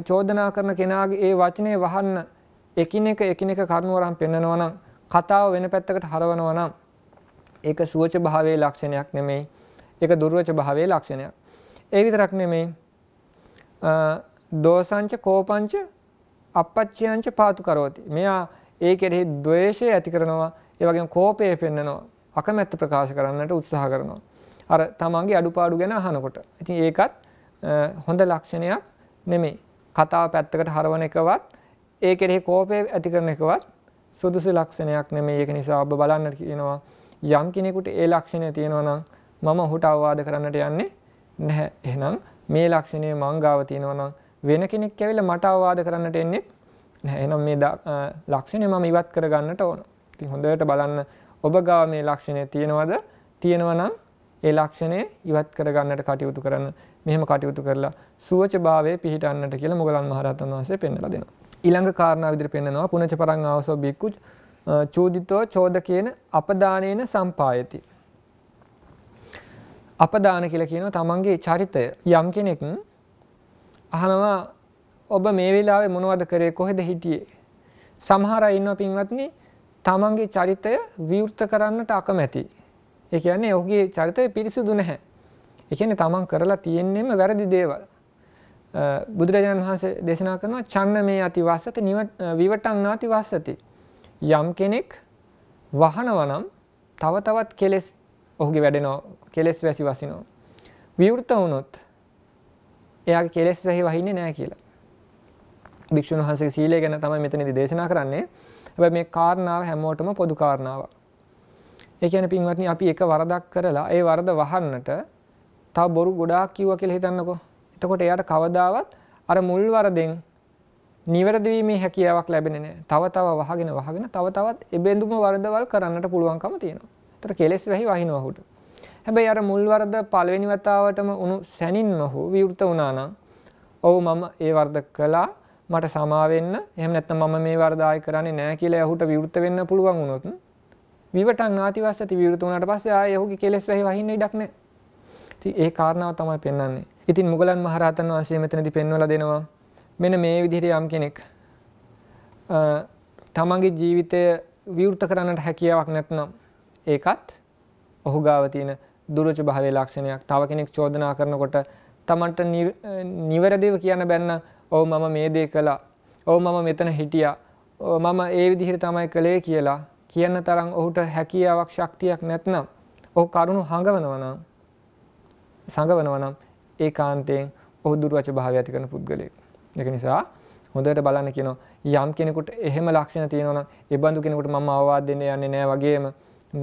චෝදනා කරන කෙනාගේ ඒ වචනය වහන්න එකිනෙක එකිනෙක කරුණුවරම් පෙන්නනවා නම් කතාව වෙන පැත්තකට හරවනවා නම් ඒක සුවච භාවයේ ලක්ෂණයක් නෙමෙයි. ඒක දුර්වච භාවයේ ලක්ෂණයක්. ඒ විතරක් නෙමෙයි. දෝසංච කෝපංච අපච්චයංච පාතු කරෝති. මෙයා ඒ කෙරෙහි ද්වේෂය ඇති කරනවා. ඒ වගේම කෝපය පෙන්නනවා. අකමැත්ත ප්‍රකාශ කරන්නට උත්සාහ කරනවා. අර තමන්ගේ අඩුපාඩු ගැන අහනකොට. ඉතින් ඒකත් හොඳ ලක්ෂණයක් නෙමේ කතාව පැත්තකට හරවන එකවත් ඒ කෙරෙහි කෝපය ඇති කරන එකවත් සුදුසු ලක්ෂණයක් නෙමේ ඒක නිසා ඔබ බලන්න කියනවා යම් කෙනෙකුට ඒ ලක්ෂණය තියෙනවා නම් මම ඔහුට අවවාද කරන්නට යන්නේ නැහැ. එහෙනම් මේ ලක්ෂණය මංගාව තියෙනවා නම් වෙන කෙනෙක් ඇවිල්ලා මට අවවාද කරන්නට එන්නේ නැහැ. එහෙනම් මේ ලක්ෂණය මම ඉවත් කරගන්නට ඕන. ඉතින් හොඳට බලන්න ඔබ ගාව මේ ලක්ෂණය තියෙනවද? තියෙනවා නම් ඒ ලක්ෂණය ඉවත් කරගන්නට කටයුතු කරන්න මෙහෙම කටයුතු කරලා සුවච භාවය පිහිටන්නට කියලා මුගලන් මහරහතන් වහන්සේ පෙන්වලා දෙනවා. ඊළඟ කාරණා විදිහට පෙන්වනවා පුණජ පරං ආවසෝ බික්කු චෝදිතෝ චෝදකේන අපදානේන සම්පායති. අපදාන කියලා කියනවා තමන්ගේ චරිතය යම් කෙනෙක් අහනවා ඔබ මේ වෙලාවේ මොනවද කරේ කොහෙද හිටියේ සමහර අය ඉන්නවා පින්වත්නි තමන්ගේ චරිතය විවෘත කරන්නට අකමැති ඒ කියන්නේ ඔහුගේ චරිතය පිරිසිදු නැහැ. ඒ කියන්නේ තමන් කරලා තියෙන්නෙම වැරදි දේවල්. බුදුරජාණන් වහන්සේ දේශනා කරනවා චන්න මේ අතිවස්සත විවටං නාතිවස්සති. යම් කෙනෙක් වහනවා නම් තව තවත් කෙලෙස් ඔහුගේ වැඩෙනවා කෙලෙස් වැසි වසිනවා. විවෘත වුණොත් එයාගේ කෙලෙස් වැහි වහින්නේ නැහැ කියලා. භික්ෂුන් වහන්සේගේ සීලය ගැන තමයි මෙතනදී දේශනා කරන්නේ. හැබැයි මේ කාරණාව හැමෝටම පොදු කාරණාවක්. ඒ කියන්නේ පින්වත්නි අපි එක වරදක් කරලා ඒ වරද වහන්නට තව බොරු ගොඩාක් කිව්වා කියලා හිතන්නකෝ. එතකොට එයාට කවදාවත් අර මුල් වරදෙන් නිවැරදි වීමේ හැකියාවක් ලැබෙන්නේ නැහැ. තව තව වහගෙන වහගෙන තව තවත් එබඳුම වරදවල් කරන්නට පුළුවන්කම තියෙනවා. ඒතර කෙලෙස් වෙහි වහිනවා උහුට. හැබැයි අර මුල් වරද පළවෙනි වතාවටම උණු සැනින්ම හෝ විවෘත වුණා නම් ඔව් මම ඒ වරද කළා මට සමා වෙන්න එහෙම නැත්නම් මම මේ වරද ආයෙ කරන්නේ නැහැ කියලා එහුට විවෘත වෙන්න පුළුවන් වුණොත් විවටන් ආතිවස්සති විරුත වුණාට පස්සේ ආයෙ ඔහුගේ කෙලෙස් වැහි වහින්න ඉඩක් නැහැ. ඉතින් ඒ කාරණාව තමයි පෙන්වන්නේ. ඉතින් මුගලන් මහරහතන් වහන්සේ මෙතනදී පෙන්වලා දෙනවා මෙන්න මේ විදිහට යම් කෙනෙක් තමන්ගේ ජීවිතය විවෘත කරන්නට හැකියාවක් නැත්නම් ඒකත් ඔහු ගාව තියෙන දුරච භාවයේ ලක්ෂණයක්. තව කෙනෙක් චෝදනා කරනකොට තමන්ට නිවැරදිව කියන්න බැන්න ඔව් මම මේ දේ කළා. ඔව් මම මෙතන හිටියා. මම ඒ විදිහට තමයි කළේ කියලා කියන තරම් ඔහුට හැකියාවක් ශක්තියක් නැත්නම් ඔහු කරුණු හඟවනවා නම් සංගවනවා නම් ඒකාන්තයෙන් ඔහු දුර්වච භාවය ඇති කරන පුද්ගලයෙක්. ඒක නිසා හොඳට බලන්න කියනවා යම් කෙනෙකුට එහෙම ලක්ෂණ තියෙනවා නම් ඒ බඳු කෙනෙකුට මම අවවාද දෙන්න යන්නේ නැහැ වගේම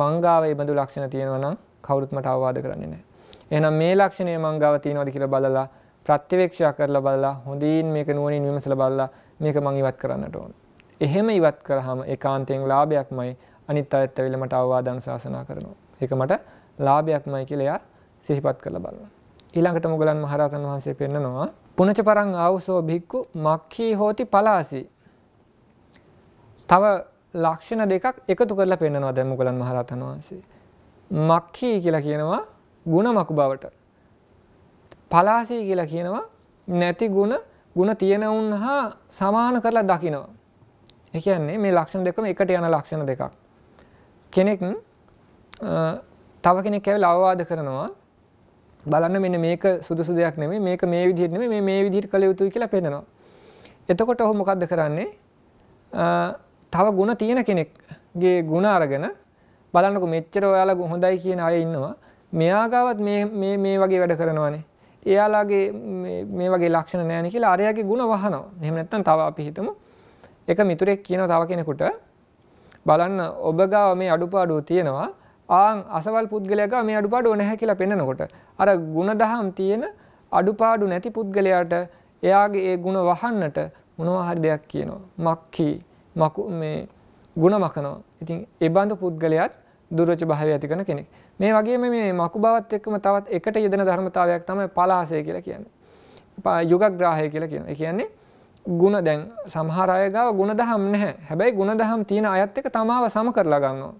මංගාව ඒ බඳු ලක්ෂණ තියෙනවා නම් කවුරුත් මට අවවාද කරන්නේ නැහැ. එහෙනම් මේ ලක්ෂණය මංගාව තියෙනවද කියලා බලලා ප්‍රත්‍යවේක්ෂා කරලා බලලා හොඳින් මේක නුවණින් විමසලා බලලා මේක මං ඉවත් කරන්නට ඕන. එහෙම ඉවත් කරාම ඒකාන්තයෙන් ලාභයක්මයි අනිත් අයත් ඇවිල්ලා මට අවවාද අනුශාසනා කරනවා. ඒක මට ලාභයක්මයි කියලා එයා සිහිපත් කරලා බලනවා. ඊළඟට මොගලන් මහරහතන් වහන්සේ පෙන්නනවා පුනච පරං ආවුසෝ භික්ඛු මක්ඛී හෝති පලාසි. තව ලක්ෂණ දෙකක් එකතු කරලා පෙන්නනවා දැන් මොගලන් මහරහතන් වහන්සේ. මක්ඛී කියලා කියනවා ಗುಣමකු බවට. පලාසි කියලා කියනවා නැති ಗುಣ ಗುಣ තියෙන උන් හා සමාන කරලා දකිනවා. ඒ කියන්නේ මේ ලක්ෂණ දෙකම එකට යන ලක්ෂණ දෙකක්. කෙනෙක් තව කෙනෙක් ඇවිල්ලා අවවාද කරනවා බලන්න මෙන්න මේක සුදුසු දෙයක් නෙමෙයි මේක මේ විදිහට නෙමෙයි මේ මේ විදිහට කළ යුතුයි කියලා පෙන්නනවා. එතකොට ඔහු මොකද්ද කරන්නේ? තව ಗುಣ තියෙන කෙනෙක්ගේ ಗುಣ අරගෙන බලන්නකො මෙච්චර ඔයාලා හොඳයි කියන අය ඉන්නවා. මෙයා ගාවත් මේ මේ මේ වගේ වැඩ කරනවානේ. එයාලාගේ මේ වගේ ලක්ෂණ නැහැ නේ කියලා අරයාගේ ಗುಣ වහනවා. එහෙම නැත්නම් තව අපි හිතමු එක මිතුරෙක් කියන තව කෙනෙකුට බලන්න ඔබගාව මේ අඩුපාඩුව තියෙනවා ආං අසවල් පුද්ගලයක මේ අඩුපාඩුව නැහැ කියලා පෙන්නකොට අර ගුණදහම් තියෙන අඩුපාඩු නැති පුද්ගලයාට එයාගේ ඒ ಗುಣ වහන්නට මොනවා හරි දෙයක් කියනවා මක්කි මකු මේ ಗುಣ මකනවා ඉතින් ඒ බඳු පුද්ගලයාත් දුර්වච භාවය ඇති කරන කෙනෙක් මේ වගේම මේ මකු බවත් එක්කම තවත් එකට යෙදෙන ධර්මතාවයක් තමයි පලාසය කියලා කියන්නේ. යුගග්‍රාහය කියලා කියන. ඒ කියන්නේ ගුණ දැන් සමහර අයගාව ගුණ දහම් නැහැ හැබැයි ගුණ දහම් තියෙන අයත් එක තමාව සම කරලා ගන්නවා.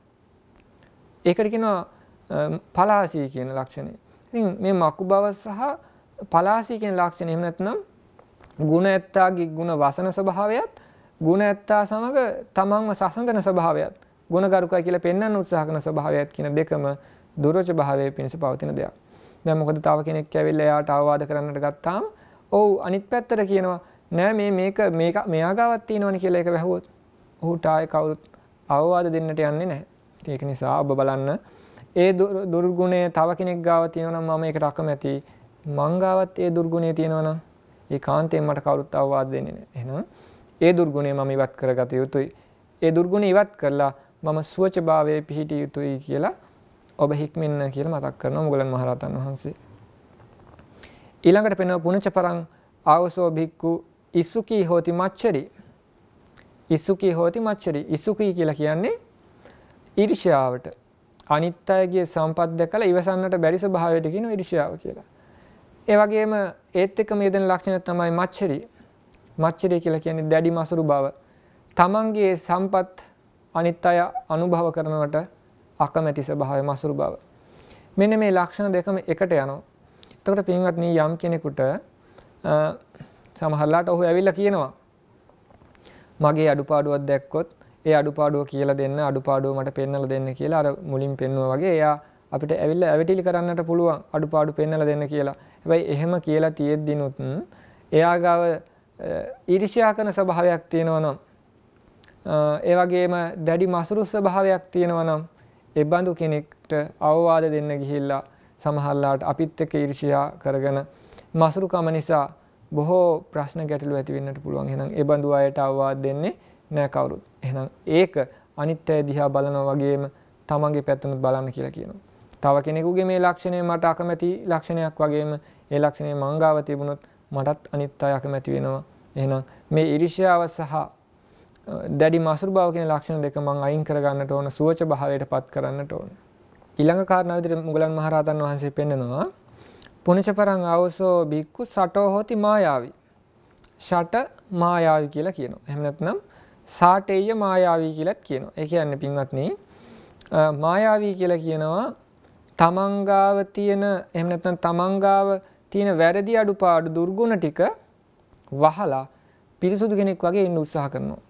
ඒකට කියනවා පලාසී කියන ලක්ෂණය. ඉතින් මේ මක්කු බව සහ පලාසී කියන ලක්ෂණය එහෙම නැත්නම් ගුණ ඇත්තාගේ ගුණ වසන ස්වභාවයත් ගුණ ඇත්තා සමග තමන්ව සසඳන ස්වභාවයත් ගුණගරුකයි කියලා පෙන්වන්න උත්සාහ කරන ස්වභාවයත් කියන දෙකම දුර්වච භාවයේ පිණිස පවතින දෙයක්. දැන් මොකද තව කෙනෙක් ඇවිල්ලා එයාට අවවාද කරන්නට ගත්තාම ඔව් අනිත් පැත්තට කියනවා නෑ මේ මේක මේක මෙයා ගාවත් තියෙනවනේ කියලා එක වැහුවොත් ඔහුට ආයේ කවුරුත් අවවාද දෙන්නට යන්නේ නැහැ. ඒක නිසා ඔබ බලන්න ඒ දුර්ගුණය තව කෙනෙක් ගාව තියෙනවා නම් මම ඒකට අකමැති. මං ගාවත් ඒ දුර්ගුණය තියෙනවා නම් ඒ කාන්තෙන් මට කවුරුත් අවවාද දෙන්නේ නැහැ. එහෙනම් ඒ දුර්ගුණය මම ඉවත් කරගත යුතුයි. ඒ දුර්ගුණ ඉවත් කරලා මම සුවචභාවයේ පිහිටිය යුතුයි කියලා ඔබ හික්මෙන්න කියලා මතක් කරනවා මුගලන් මහරහතන් වහන්සේ. ඊළඟට පෙනෙන පුණජ පරං ආවසෝ භික්ඛු ඉසුකී හෝති මච්චරි ඉසුකී හෝති මච්චරි ඉසුකී කියලා කියන්නේ ඉරිෂාවට අනිත් අයගේ සම්පත් දැකලා ඉවසන්නට බැරි ස්වභාවයට කියන ඉරිෂාව කියලා. ඒ වගේම ඒත් එක්ක මේ දෙන ලක්ෂණ තමයි මච්චරි. මච්චරි කියලා කියන්නේ දැඩි මසුරු බව. තමන්ගේ සම්පත් අනිත් අය අනුභව කරනවට අකමැති ස්වභාවය මසුරු බව. මෙන්න මේ ලක්ෂණ දෙකම එකට යනවා. එතකොට පින්වත්නි යම් කෙනෙකුට සමහරලාට ඔහු ඇවිල්ලා කියනවා මගේ අඩුපාඩුවක් දැක්කොත් ඒ අඩුපාඩුව කියලා දෙන්න අඩුපාඩුව මට පෙන්වලා දෙන්න කියලා අර මුලින් පෙන්වුවා වගේ එයා අපිට ඇවිල්ලා ඇවිටිලි කරන්නට පුළුවන් අඩුපාඩු පෙන්වලා දෙන්න කියලා. හැබැයි එහෙම කියලා තියෙද්දිනුත් එයා ගාව ඊර්ෂ්‍යා කරන ස්වභාවයක් තියෙනවා නම් ඒ වගේම දැඩි මසුරු ස්වභාවයක් තියෙනවා නම් ඒ බඳු කෙනෙක්ට අවවාද දෙන්න ගිහිල්ලා සමහරලාට අපිත් එක්ක ඊර්ෂ්‍යා කරගෙන මසුරුකම නිසා බොහෝ ප්‍රශ්න ගැටලු ඇතිවෙන්නට පුළුවන් හෙනම් එබඳු අයට අවවාද දෙන්නේ නෑ කවුරුත් එහෙනම් ඒක අනිත්‍යය දිහා බලනවා වගේම තමන්ගේ පැත්තනුත් බලන්න කියලා කියනවා. තව කෙනෙකුගේ මේ ලක්ෂණය මට අකමැති ලක්ෂණයක් වගේම ඒ ලක්ෂණය මංගාව තිබුණොත් මටත් අනිත් අය අකමැති වෙනවා. එහෙනම් මේ ඉරිෂ්‍යාව සහ දැඩි මසුරු බව කියන ලක්ෂණ දෙක මං අයින් කරගන්නට ඕන සුවච භාවයට පත් කරන්නට ඕන. ඊළඟ කාරණාව විදිහට මුගලන් මහරහතන් වහන්සේ පෙන්නනවා පුනිච පරං අවසෝ බික්කු සටෝ හොති මායාවි. ෂට මායාවි කියලා කියනවා. එහෙම නැත්නම් සාටේය මායාවී කියලත් කියනවා. ඒ කියන්නේ පින්වත්නි මායාවී කියලා කියනවා තමන්ගාව තියෙන එහෙම නැත්නම් තමන්ගාව තියෙන වැරදි අඩුපාඩු දුර්ගුණ ටික වහලා පිරිසුදු කෙනෙක් වගේ ඉන්න උත්සාහ කරනවා.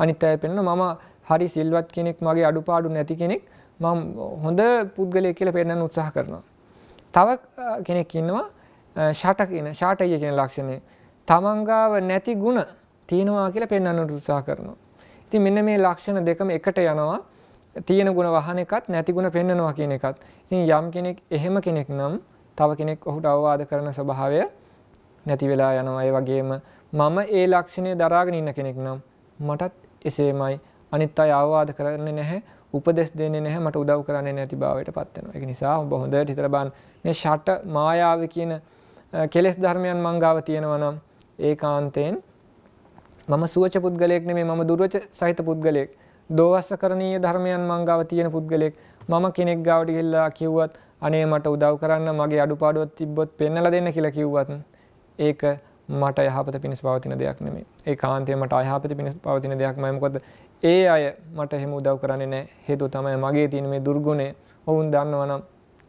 අනිත් අය පෙන්න මම හරි සිල්වත් කෙනෙක් මගේ අඩුපාඩු නැති කෙනෙක් මම හොඳ පුද්ගලයෙක් කියලා පෙන්වන්න උත්සාහ කරනවා. තව කෙනෙක් ඉන්නවා ෂට කියන ෂාටය කියන ලක්ෂණය තමන්ගාව නැති ගුණ තියෙනවා කියලා පෙන්න්නට උත්සා කරනවා. ඉති මෙන්න මේ ලක්ෂණ දෙකම එකට යනවා තියෙන ගුණ වහන එකත් නැති ගුණ පෙන්න්නනවා කියන එකත් ඉතින් යම් කෙනෙක් එහෙම කෙනෙක් නම් තව කෙනෙක් ඔහුට අවවාද කරන ස්වභාවය නැති වෙලා යනවා ඒ වගේම මම ඒ ලක්ෂණය දරාගෙන ඉන්න කෙනෙක් නම් මටත් එසේමයි අනිත් අය අවවාද කරන්නේ නැහැ උපදෙස් දෙන්නේ නැහැ මට උදව් කරන්නේ නැති භාවයට පත් වෙනවා. ඒක නිසා ඔබ හොඳට හිතලා බලන්න මේ ෂට මායාව කියන කෙලෙස් ධර්මයන් මං ගාව තියෙනවා නම් ඒකාන්තයෙන් මම සුවච පුද්ගලයෙක් නෙමෙයි මම දුර්වච සහිත පුද්ගලයෙක්. දෝවස්ස කරණීය ධර්මයන් මං ගාව තියෙන පුද්ගලයෙක්. මම කෙනෙක් ගාවට ගිහිල්ලා කිව්වත් අනේ මට උදව් කරන්න මගේ අඩුපාඩුවක් තිබ්බොත් පෙන්වලා දෙන්න කියලා කිව්වත් ඒක මට යහපත පිණිස පවතින දෙයක් නෙමෙයි. ඒ කාන්තේ මට අයහපත පිණිස පවතින දෙයක් මම මොකද ඒ අය මට එහෙම උදව් කරන්නේ නෑ හේතු තමයි මගේ තියෙන මේ දුර්ගුණේ ඔවුන් දන්නවනම්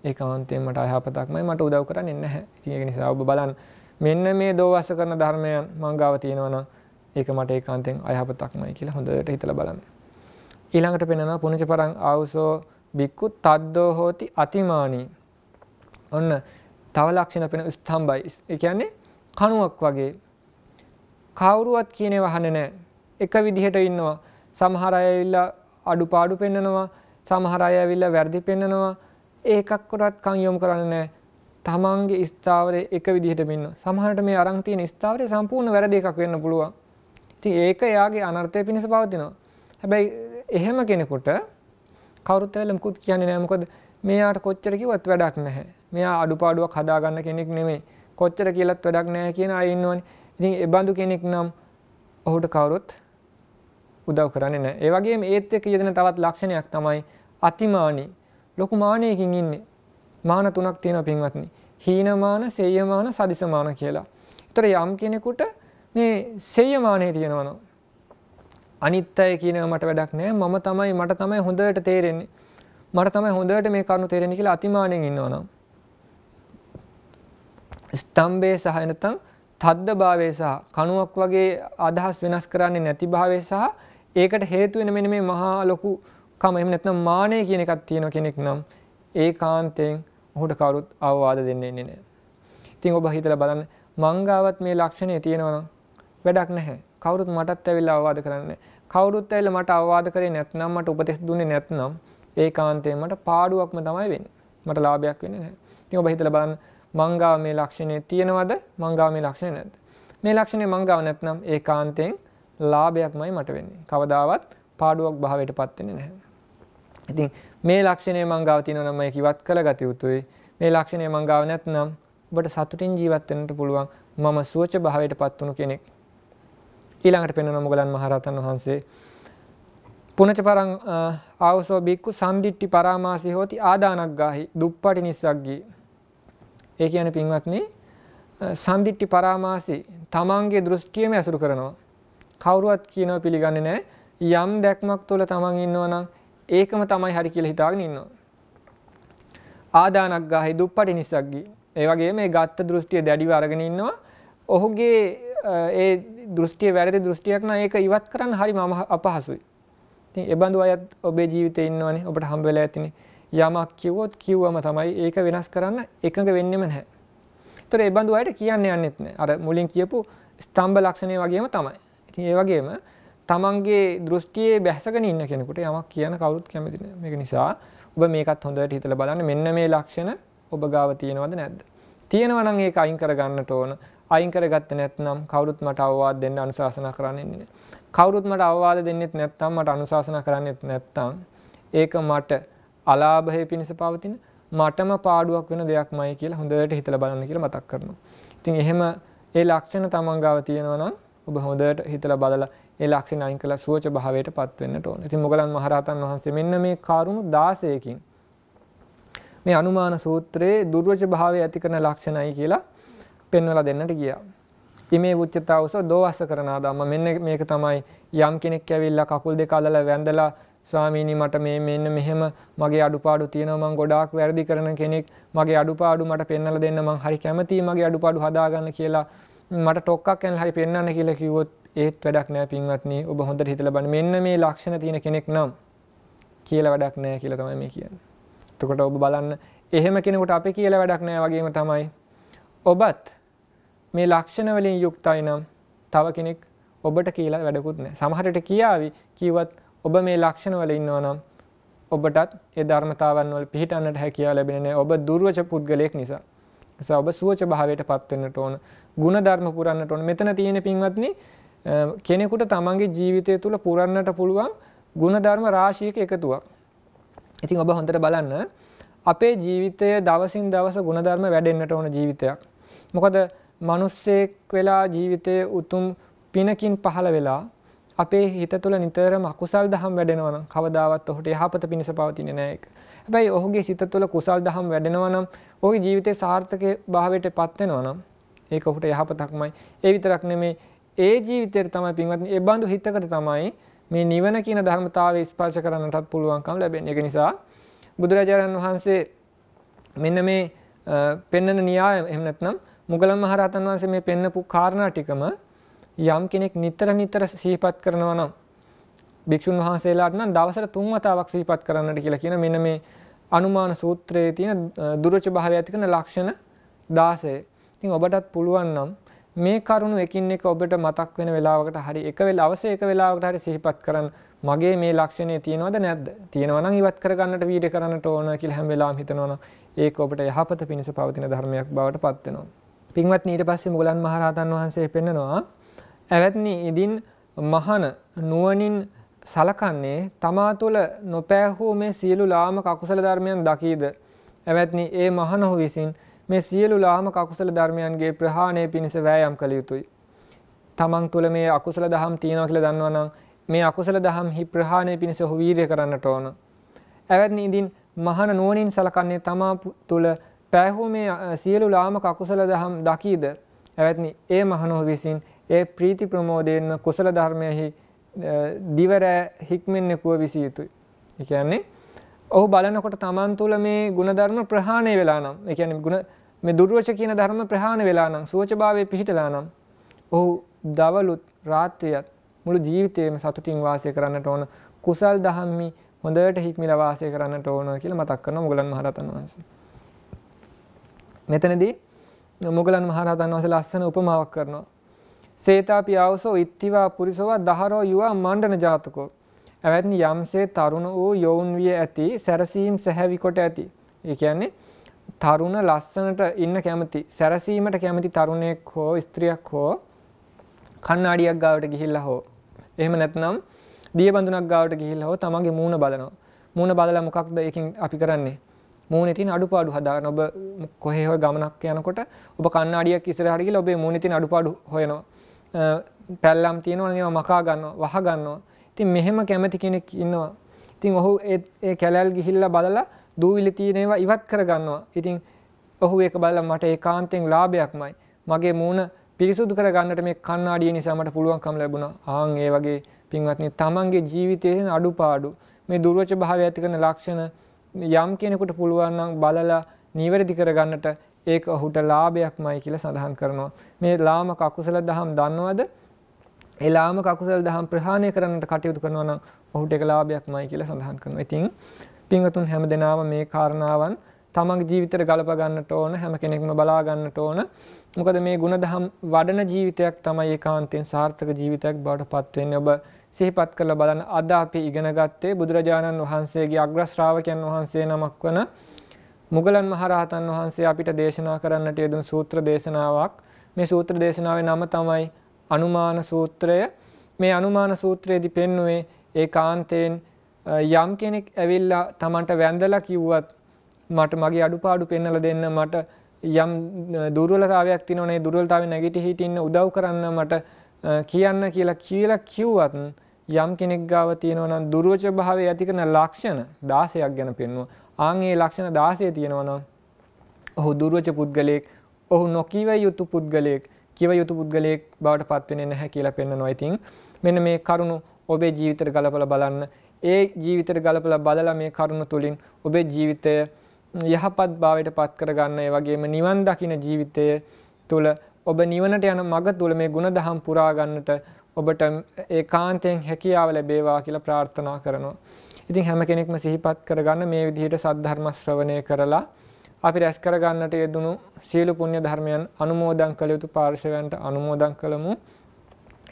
ඒකාන්තයෙන් මට අයහපතක්මයි මට උදව් කරන්නේ නැහැ. ඉතින් ඒක නිසා ඔබ බලන්න මෙන්න මේ දෝවස්ස කරන ධර්මයන් මං ගාව තියෙනවනම් ඒක මට ඒකාන්තයෙන් අයහපතක්මයි කියලා හොඳට හිතලා බලන්න. ඊළඟට පෙන්වනවා පුණජ පරං ආවුසෝ බික්කු තද්දෝ හෝති අතිමානී. ඔන්න තව ලක්ෂණ පෙන ස්තම්භයි. ඒ කියන්නේ කණුවක් වගේ කවුරුවත් කියනේ වහන්නේ නැහැ. එක විදිහට ඉන්නවා. සමහර අය ඇවිල්ලා අඩුපාඩු පෙන්නනවා සමහර අය ඇවිල්ලා වැරදි පෙන්නනවා ඒකක්කොටත් කන් යොමු කරන්නේ නැහැ තමන්ගේ ස්ථාවරය එක විදිහට මෙන්න සමහරට මේ අරන් තියෙන ස්ථාවරය සම්පූර්ණ වැරදි එකක් වෙන්න පුළුවන් ඉතින් ඒක එයාගේ අනර්ථය පිණිස පවතිනවා හැබැයි එහෙම කෙනෙකුට කවුරුත් ඇවිල්ලා මුකුත් කියන්නේ නැහැ මොකද මෙයාට කොච්චර කිව්වත් වැඩක් නැහැ මෙයා අඩුපාඩුවක් හදාගන්න කෙනෙක් නෙමෙයි කොච්චර කියලත් වැඩක් නැහැ කියන අය ඉන්නවනේ ඉතින් ඒ බඳු කෙනෙක් නම් ඔහුට කවුරුත් උදව් කරන්නේ නැහැ. ඒ වගේම ඒත් එක්ක යෙදෙන තවත් ලක්ෂණයක් තමයි අතිමානී. ලොකු මානයකින් ඉන්නේ. මාන තුනක් තියෙනවා පින්වත්නි. හීනමාන, සේයමාන, සදිසමාන කියලා. ඒතර යම් කෙනෙකුට මේ සේයමානේ තියෙනවනෝ. අනිත් අය කියනවා මට වැඩක් නැහැ. මම තමයි මට තමයි හොඳට තේරෙන්නේ. මට තමයි හොඳට මේ කරුණු තේරෙන්නේ කියලා අතිමානෙන් ඉන්නවනම්. ස්තම්භයේ සහ නැත්නම් තද්ද භාවය සහ කණුවක් වගේ අදහස් වෙනස් කරන්නේ නැති භාවය සහ ඒකට හේතුවෙන මෙන මේ මහා ලොකු කම එම නැත්නම් මානය කියන එකක් තියෙන කෙනෙක් නම් ඒ කාන්තයෙන් ඔහුට කවුරුත් අවවාද දෙන්න එන්නේ නෑ. ඉතින් ඔබ හිතලා බලන්න මංගාවත් මේ ලක්ෂණය තියෙනවා නම් වැඩක් නැහැ. කවුරුත් මටත් ඇවිල්ලා අවවාද කරන්නේ කවුරුත් ඇවිල්ලා මට අවවාද කරේ නැත්නම් මට උපදෙස් දුන්නේ නැත්නම් ඒ කාන්තයෙන් මට පාඩුවක්ම තමයි වෙන්නේ. මට ලාභයක් වෙන්නේ නැහැ. ඉතින් ඔබ හිතලා බලන්න මංගාව මේ ලක්ෂණය තියෙනවද මංගාව මේ ලක්ෂණය නැද්ද? මේ ලක්ෂණය මංගාව නැත්නම් ඒ කාන්තයෙන් ලාභයක්මයි මට වෙන්නේ. කවදාවත් පාඩුවක් භාවයට පත්වෙන්නේ නැහැ. ඉතින් මේ ලක්ෂණය මංගාව තියෙනවා නම් ඒක ඉවත් කළ ගත යුතුයි. මේ ලක්ෂණය මංගාව නැත්නම් ඔබට සතුටින් ජීවත් වෙන්නට පුළුවන්. මම සුවච භාවයට පත් වුණු කෙනෙක්. ඊළඟට පෙන්වන මොගලන් මහරහතන් වහන්සේ පුනච පරං ආවසෝ බික්කු සම්දිිට්ටි පරාමාසි හෝති ආදානක් ගාහි දුප්පටි නිසක්ගී. ඒ කියන පින්වත්න සම්දිිට්ටි පරාමාසි තමන්ගේ දෘෂ්ටියම ඇසුරු කරනවා. කවුරුවත් කියනව පිළිගන්නේ නැහැ යම් දැක්මක් තුළ තමන් ඉන්නවා නම් ඒකම තමයි හරි කියලා හිතාගෙන ඉන්නවා. ආදානක් ගාහේ දුප්පටි නිසග්ගි. ඒ වගේ මේ ගත්ත දෘෂ්ටිය දැඩිව අරගෙන ඉන්නවා. ඔහුගේ ඒ දෘෂ්ටිය වැරදි දෘෂ්ටියක් නම් ඒක ඉවත් කරන්න හරි මම අපහසුයි. ඉතින් ඒ බඳු අයත් ඔබේ ජීවිතේ ඉන්නවනේ. ඔබට හම්බ වෙලා ඇතිනේ. යමක් කිව්වොත් කිව්වම තමයි ඒක වෙනස් කරන්න එකඟ වෙන්නෙම නැහැ. ඒතර ඒ බඳු අයට කියන්න යන්නෙත් නැහැ. අර මුලින් කියපු ස්තම්භ ලක්ෂණය වගේම තමයි. ඉතින් ඒ වගේම තමන්ගේ දෘෂ්ටියේ බැහසගෙන ඉන්න කෙනෙකුට යමක් කියන කවුරුත් කැමති මේක නිසා ඔබ මේකත් හොඳට හිතල බලන්න මෙන්න මේ ලක්ෂණ ඔබ ගාව තියෙනවද නැද්ද තියෙනවා නම් ඒක අයින් කරගන්නට ඕන අයින් කරගත්තේ නැත්නම් කවුරුත් මට අවවාද දෙන්න අනුශාසනා කරන්නේ නැහැ කවුරුත් මට අවවාද දෙන්නෙත් නැත්නම් මට අනුශාසනා කරන්නෙත් නැත්නම් ඒක මට අලාභය පිණිස පවතින මටම පාඩුවක් වෙන දෙයක් මයි කියලා හොඳට හිතල බලන්න කියලා මතක් කරනවා. ඉතින් එහෙම ඒ ලක්ෂණ තමන් ගාව තියෙනවා නම් ඔබ හොඳට හිතල බලලා ඒ ලක්ෂණ අයින් කළ සුවච භාවයට පත්වෙන්න ඕන. ඉතින් මොගලන් මහරහතන් වහන්සේ මෙන්න මේ කරුණු 16කින් මේ අනුමාන සූත්‍රයේ දුර්වච භාවය ඇති කරන ලක්ෂණයි කියලා පෙන්වලා දෙන්නට ගියා. ඉමේ උච්චතාවස දෝවස්ස කරනා ධම්ම මෙන්න මේක තමයි යම් කෙනෙක් ඇවිල්ලා කකුල් දෙක අල්ලලා වැඳලා ස්වාමීනි මට මේ මෙන්න මෙහෙම මගේ අඩුපාඩු තියෙනවා මං ගොඩාක් වැරදි කරන කෙනෙක් මගේ අඩුපාඩු මට පෙන්වලා දෙන්න මං හරි කැමතියි මගේ අඩුපාඩු හදාගන්න කියලා මට ටොක්කක් ඇන් හරි පෙන්න්න කියලා කිවොත් ඒත් වැඩක් නෑ පින්වත්න්නේ ඔබ හොඳ හිතල බන්න මෙන්න මේ ලක්ෂණ තියෙන කෙනෙක් නම් කියල වැඩක් නෑ කියල තමයි මේ කියන්න. තකොට ඔබ බලන්න එහෙම කෙනෙකුට අපි කියල වැඩක් නෑ වගේම තමයි. ඔබත් මේ ලක්ෂණවලින් යුක්තයි නම් තව කෙනෙක් ඔබට කියලා වැඩකුත් නෑ සමහරට කියාවි කිවත් ඔබ මේ ලක්ෂණවල ඉන්නවා නම් ඔබටත් ඒ ධර්මතාවන්වල පිහිටන්නට හැකියා ලැබෙන ඔබ දුර්ුවච පුද්ගලයෙක් නිසා. ඔබ සුවච භාවයට පත්වන්නට ඕන ගුණ ධර්ම පුරන්නට ඕන මෙතන තියෙන පින්වත්නි කෙනෙකුට තමන්ගේ ජීවිතය තුළ පුරන්නට පුළුවන් ගුණධර්ම රාශියක එකතුවක්. ඉතින් ඔබ හොඳට බලන්න අපේ ජීවිතය දවසින් දවස ගුණධර්ම වැඩෙන්න්නට ඕන ජීවිතයක්. මොකද මනුස්සෙක් වෙලා ජීවිතය උතුම් පිනකින් පහළ වෙලා අපේ හිත තුළ නිතර මකුසල් දහම් වැඩෙනවන කවදාවත් ඔහුට යහපත පිණිස පවතින නෑක. හැබැයි ඔහුගේ සිත තුළ කුසල් දහම් වැඩෙනවනම් ඔහු ජීවිතය සාර්ථක භාවයට පත්වෙනවනම් ඒක ඔහුට යහපතක්මයි ඒ විතරක් නෙමේ ඒ ජීවිතයට තමයි පින්වත් ඒ බඳු හිතකට තමයි මේ නිවන කියන ධර්මතාවය ස්පර්ශ කරන්නටත් පුළුවන්කම් ලැබෙන එක නිසා බුදුරජාණන් වහන්සේ මෙන්න මේ පෙන්නන න්‍යාය එහෙම නැත්නම් මුගලන් මහරහතන් වහන්සේ මේ පෙන්නපු කාරණා ටිකම යම් කෙනෙක් නිතර නිතර සිහිපත් කරනවා නම් භික්ෂුන් වහන්සේලාට නම් දවසට තුන් වතාවක් සිහිපත් කරන්නට කියලා කියන මෙන්න මේ අනුමාන සූත්‍රයේ තියෙන දුරච භාවය ඇති කරන ලක්ෂණ 16 ඉතින් ඔබටත් පුළුවන් නම් මේ කරුණු එකින් එක ඔබට මතක් වෙන වෙලාවකට හරි එක වෙල අවශ්‍ය එක වෙලාවකට හරි සිහිපත් කරන්න මගේ මේ ලක්ෂණය තියෙනවද නැද්ද තියෙනවා නම් ඉවත් කරගන්නට වීඩියෝ කරන්නට ඕන කියලා හැම වෙලාවෙම හිතනවා නම් ඒක ඔබට යහපත පිණිස පවතින ධර්මයක් බවට පත් වෙනවා. පින්වත් ඊට පස්සේ මුගලන් මහරහතන් වහන්සේ පෙන්නනවා ඇවැත්නි ඉදින් මහන නුවණින් සලකන්නේ තමා තුළ නොපෑහූ මේ සියලු ලාමක අකුසල ධර්මයන් දකීද ඇවැත්නි ඒ මහනහු විසින් මේ සියලු ලාම කකුසල ධර්මයන්ගේ ප්‍රහාණය පිණිස වෑයම් කළ යුතුයි. තමන් තුළ මේ අකුසල දහම් තියෙනවා කියල දන්නවනම් මේ අකුසල දහම් හි ප්‍රහාණය පිණිස ඔහු වීරය කරන්නට ඕන. ඇවැත්නි ඉදින් මහන නුවනින් සලකන්නේ තමා තුළ පැහු මේ සියලු ලාම කකුසල දහම් දකීද. ඇවැත්නි ඒ මහනොහ විසින් ඒ ප්‍රීති ප්‍රමෝදයෙන්ම කුසල ධර්මයහි දිවරෑ හික්මෙන්න්නෙකුව විසිය යුතුයි. එකන්නේ ඔහු බලනකොට තමන් තුළ මේ ගුණධර්ම ප්‍රහාණය වෙලා නම් එකන ගුණ මේ දුර්ුවච කියන ධර්ම ප්‍රහාණ වෙලා නම් සුවචභාවය පිහිටලා නම් ඔහු දවලුත් රාත්‍රයත් මුළු ජීවිතයම සතුටින් වාසය කරන්නට ඕන කුසල් දහම්මි හොඳට හික්මිල වාසය කරන්නට ඕන කියල මතක් කරන මුගලන් මහරතන් වහන්ස. මෙතනදී මුගලන් මහරහතන් වහස ලස්සන උපමාවක් කරනවා. සේතාපි අවසෝ ඉත්තිවා පුරිසවා දහරෝ යවා මණ්ඩන ජාතකෝ. ඇවැත්නි යම්සේ තරුණ වූ යොවුන් විය ඇති සැරසීම් සැහැවිකොට ඇති. ඒ කියන්නේ තරුණ ලස්සනට ඉන්න කැමති සැරසීමට කැමති තරුණයෙක් හෝ ස්ත්‍රියක් හෝ කන්නාඩියක් ගාවට ගිහිල්ලා හෝ එහෙම නැත්නම් දිය බඳුනක් ගාවට ගිහිල්ලා හෝ තමන්ගේ මූණ බලනවා මූණ බලලා මොකක්ද ඒකින් අපි කරන්නේ මූණේ තියෙන අඩුපාඩු හදාගන්න ඔබ කොහේ හෝ ගමනක් යනකොට ඔබ කන්නාඩියක් ඉස්සරහට ගිහලා ඔබේ මූණේ තියෙන අඩුපාඩු හොයනවා පැල්ලම් තියෙනවා නේද මකා ගන්නවා වහ ගන්නවා ඉතින් මෙහෙම කැමති කෙනෙක් ඉන්නවා ඉතින් ඔහු ඒ කැලෑල් ගිහිල්ලා බලලා දූවිලි තියෙන ඒවා ඉවත් කරගන්නවා. ඉතින් ඔහු ඒක බලලා මට ඒකාන්තයෙන් ලාභයක්මයි. මගේ මූණ පිරිසුදු කරගන්නට මේ කන්නාඩිය නිසා මට පුළුවන්කම ලැබුණා. ආන් ඒ වගේ පින්වත්නි තමන්ගේ ජීවිතයේ තියෙන අඩුපාඩු මේ දුර්වච භාවය ඇති කරන ලක්ෂණ යම් කෙනෙකුට පුළුවන් නම් බලලා නිවැරදි කරගන්නට ඒක ඔහුට ලාභයක්මයි කියලා සඳහන් කරනවා. මේ ලාමක අකුසල දහම් දන්නවද? ඒ ලාමක අකුසල දහම් ප්‍රහාණය කරන්නට කටයුතු කරනවා නම් ඔහුට ඒක ලාභයක්මයි කියලා සඳහන් කරනවා. ඉතින් පින්වතුන් හැම දෙනාව මේ කාරණාවන් තමන්ගේ ජීවිතයට ගලප ගන්නට ඕන හැම කෙනෙක්ම බලා ගන්නට ඕන. මොකද මේ ಗುಣධම් වඩන ජීවිතයක් තමයි ඒකාන්තයෙන් සාර්ථක ජීවිතයක් බවට පත් වෙන්නේ. ඔබ සිහිපත් කරලා බලන්න අද අපි ඉගෙන ගත්තේ බුදුරජාණන් වහන්සේගේ අග්‍ර ශ්‍රාවකයන් වහන්සේ නමක් වන මුගලන් මහරහතන් වහන්සේ අපිට දේශනා කරන්නට යෙදුණු සූත්‍ර දේශනාවක්. මේ සූත්‍ර දේශනාවේ නම තමයි අනුමාන සූත්‍රය. මේ අනුමාන සූත්‍රයේදී පෙන්වුවේ ඒකාන්තයෙන් යම් කෙනෙක් ඇවිල්ලා තමන්ට වැන්දලා කිව්වත් මට මගේ අඩුපාඩු පෙන්නල දෙන්න මට යම් දුරලතාවයක් තිනනේ දුරලතාව නැගිට හිටින්න උදව් කරන්න මට කියන්න කියලා කියලා කිව්වත් යම් කෙනෙක් ගාව තියෙනවනම් දුරුවච භාවය ඇතිකන ලක්ෂණ දාසයක් ගැන පෙන්නුව ආගේ ලක්ෂණ දාසය තියෙනවනම් ඔහු දුරුවච පුද්ගලයෙක් ඔහු නොකීව යුතු පුද්ගලයෙක් කිව යුතු පුද්ගලයෙක් බවට පත්වෙන නැහැ කියලා පෙන්න්නනවා ඉතින් මෙන මේ කරුණු ඔබේ ජීවිතයට ගලපලා බලන්න. ඒ ජීවිතයට ගලපලා බලලා මේ කරුණ තුලින් ඔබේ ජීවිතය යහපත් භාවයට පත් කරගන්න ඒ වගේම නිවන් දකින ජීවිතය තුල ඔබ නිවනට යන මඟ තුල මේ ಗುಣධම් පුරා ගන්නට ඔබට ඒකාන්තයෙන් හැකියාව ලැබේවා කියලා ප්‍රාර්ථනා කරනවා. ඉතින් හැම කෙනෙක්ම සිහිපත් කරගන්න මේ විදිහට සද්ධර්ම ශ්‍රවණය කරලා අපි රැස් කරගන්නට යෙදුණු සියලු පුණ්‍ය ධර්මයන් අනුමෝදන් කළ යුතු පාර්ශවයන්ට අනුමෝදන් කළමු.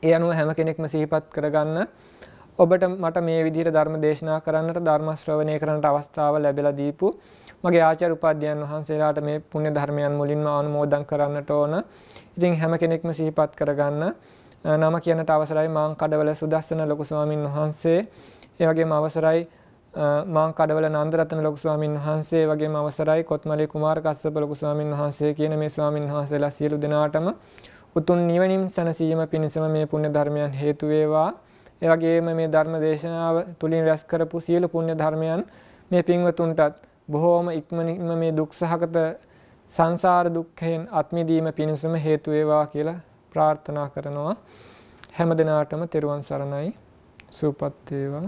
ඒ අනුව හැම කෙනෙක්ම සිහිපත් කරගන්න ඔබට මට මේ විදිහට ධර්ම දේශනා කරන්නට ධර්ම ශ්‍රවණය කරන්නට අවස්ථාව ලැබිලා දීපු මගේ ආචාර්ය උපාධ්‍යයන් වහන්සේලාට මේ පුණ්‍ය ධර්මයන් මුලින්ම අනුමෝදන් කරන්නට ඕන. ඉතින් හැම කෙනෙක්ම සිහිපත් කරගන්න නම කියන්නට අවසරයි මාං කඩවල සුදස්සන ලොකු ස්වාමින් වහන්සේ. ඒ වගේම අවසරයි මාං කඩවල නන්දරත්න ලොකු ස්වාමින් වහන්සේ. ඒ වගේම අවසරයි කොත්මලේ කුමාර කස්සප ලොකු ස්වාමින් වහන්සේ කියන මේ ස්වාමින් වහන්සේලා සියලු දෙනාටම උතුම් නිවනින් සැනසීම පිණිසම මේ පුණ්‍ය ධර්මයන් හේතු වේවා. ඒවගේම මේ ධර්ම දේශනාව තුළින් රැස් කරපු සියලු පුුණ්‍ය ධර්මයන් මේ පින්වතුන්ටත් බොහෝම ඉක්මනින්ම මේ දුක්සහගත සංසාර දුක්හයෙන් අත්මිදීම පිණිසම හේතුවේවා කියලා ප්‍රාර්ථනා කරනවා හැම දෙනාටම තෙරුවන් සරණයි සූපත්වේවා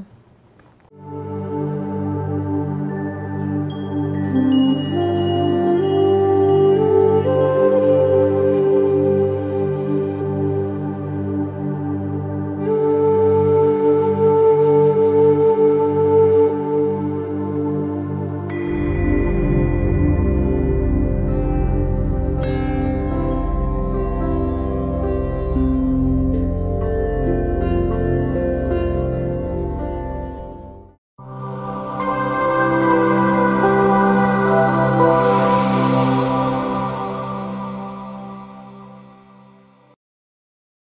Thank you.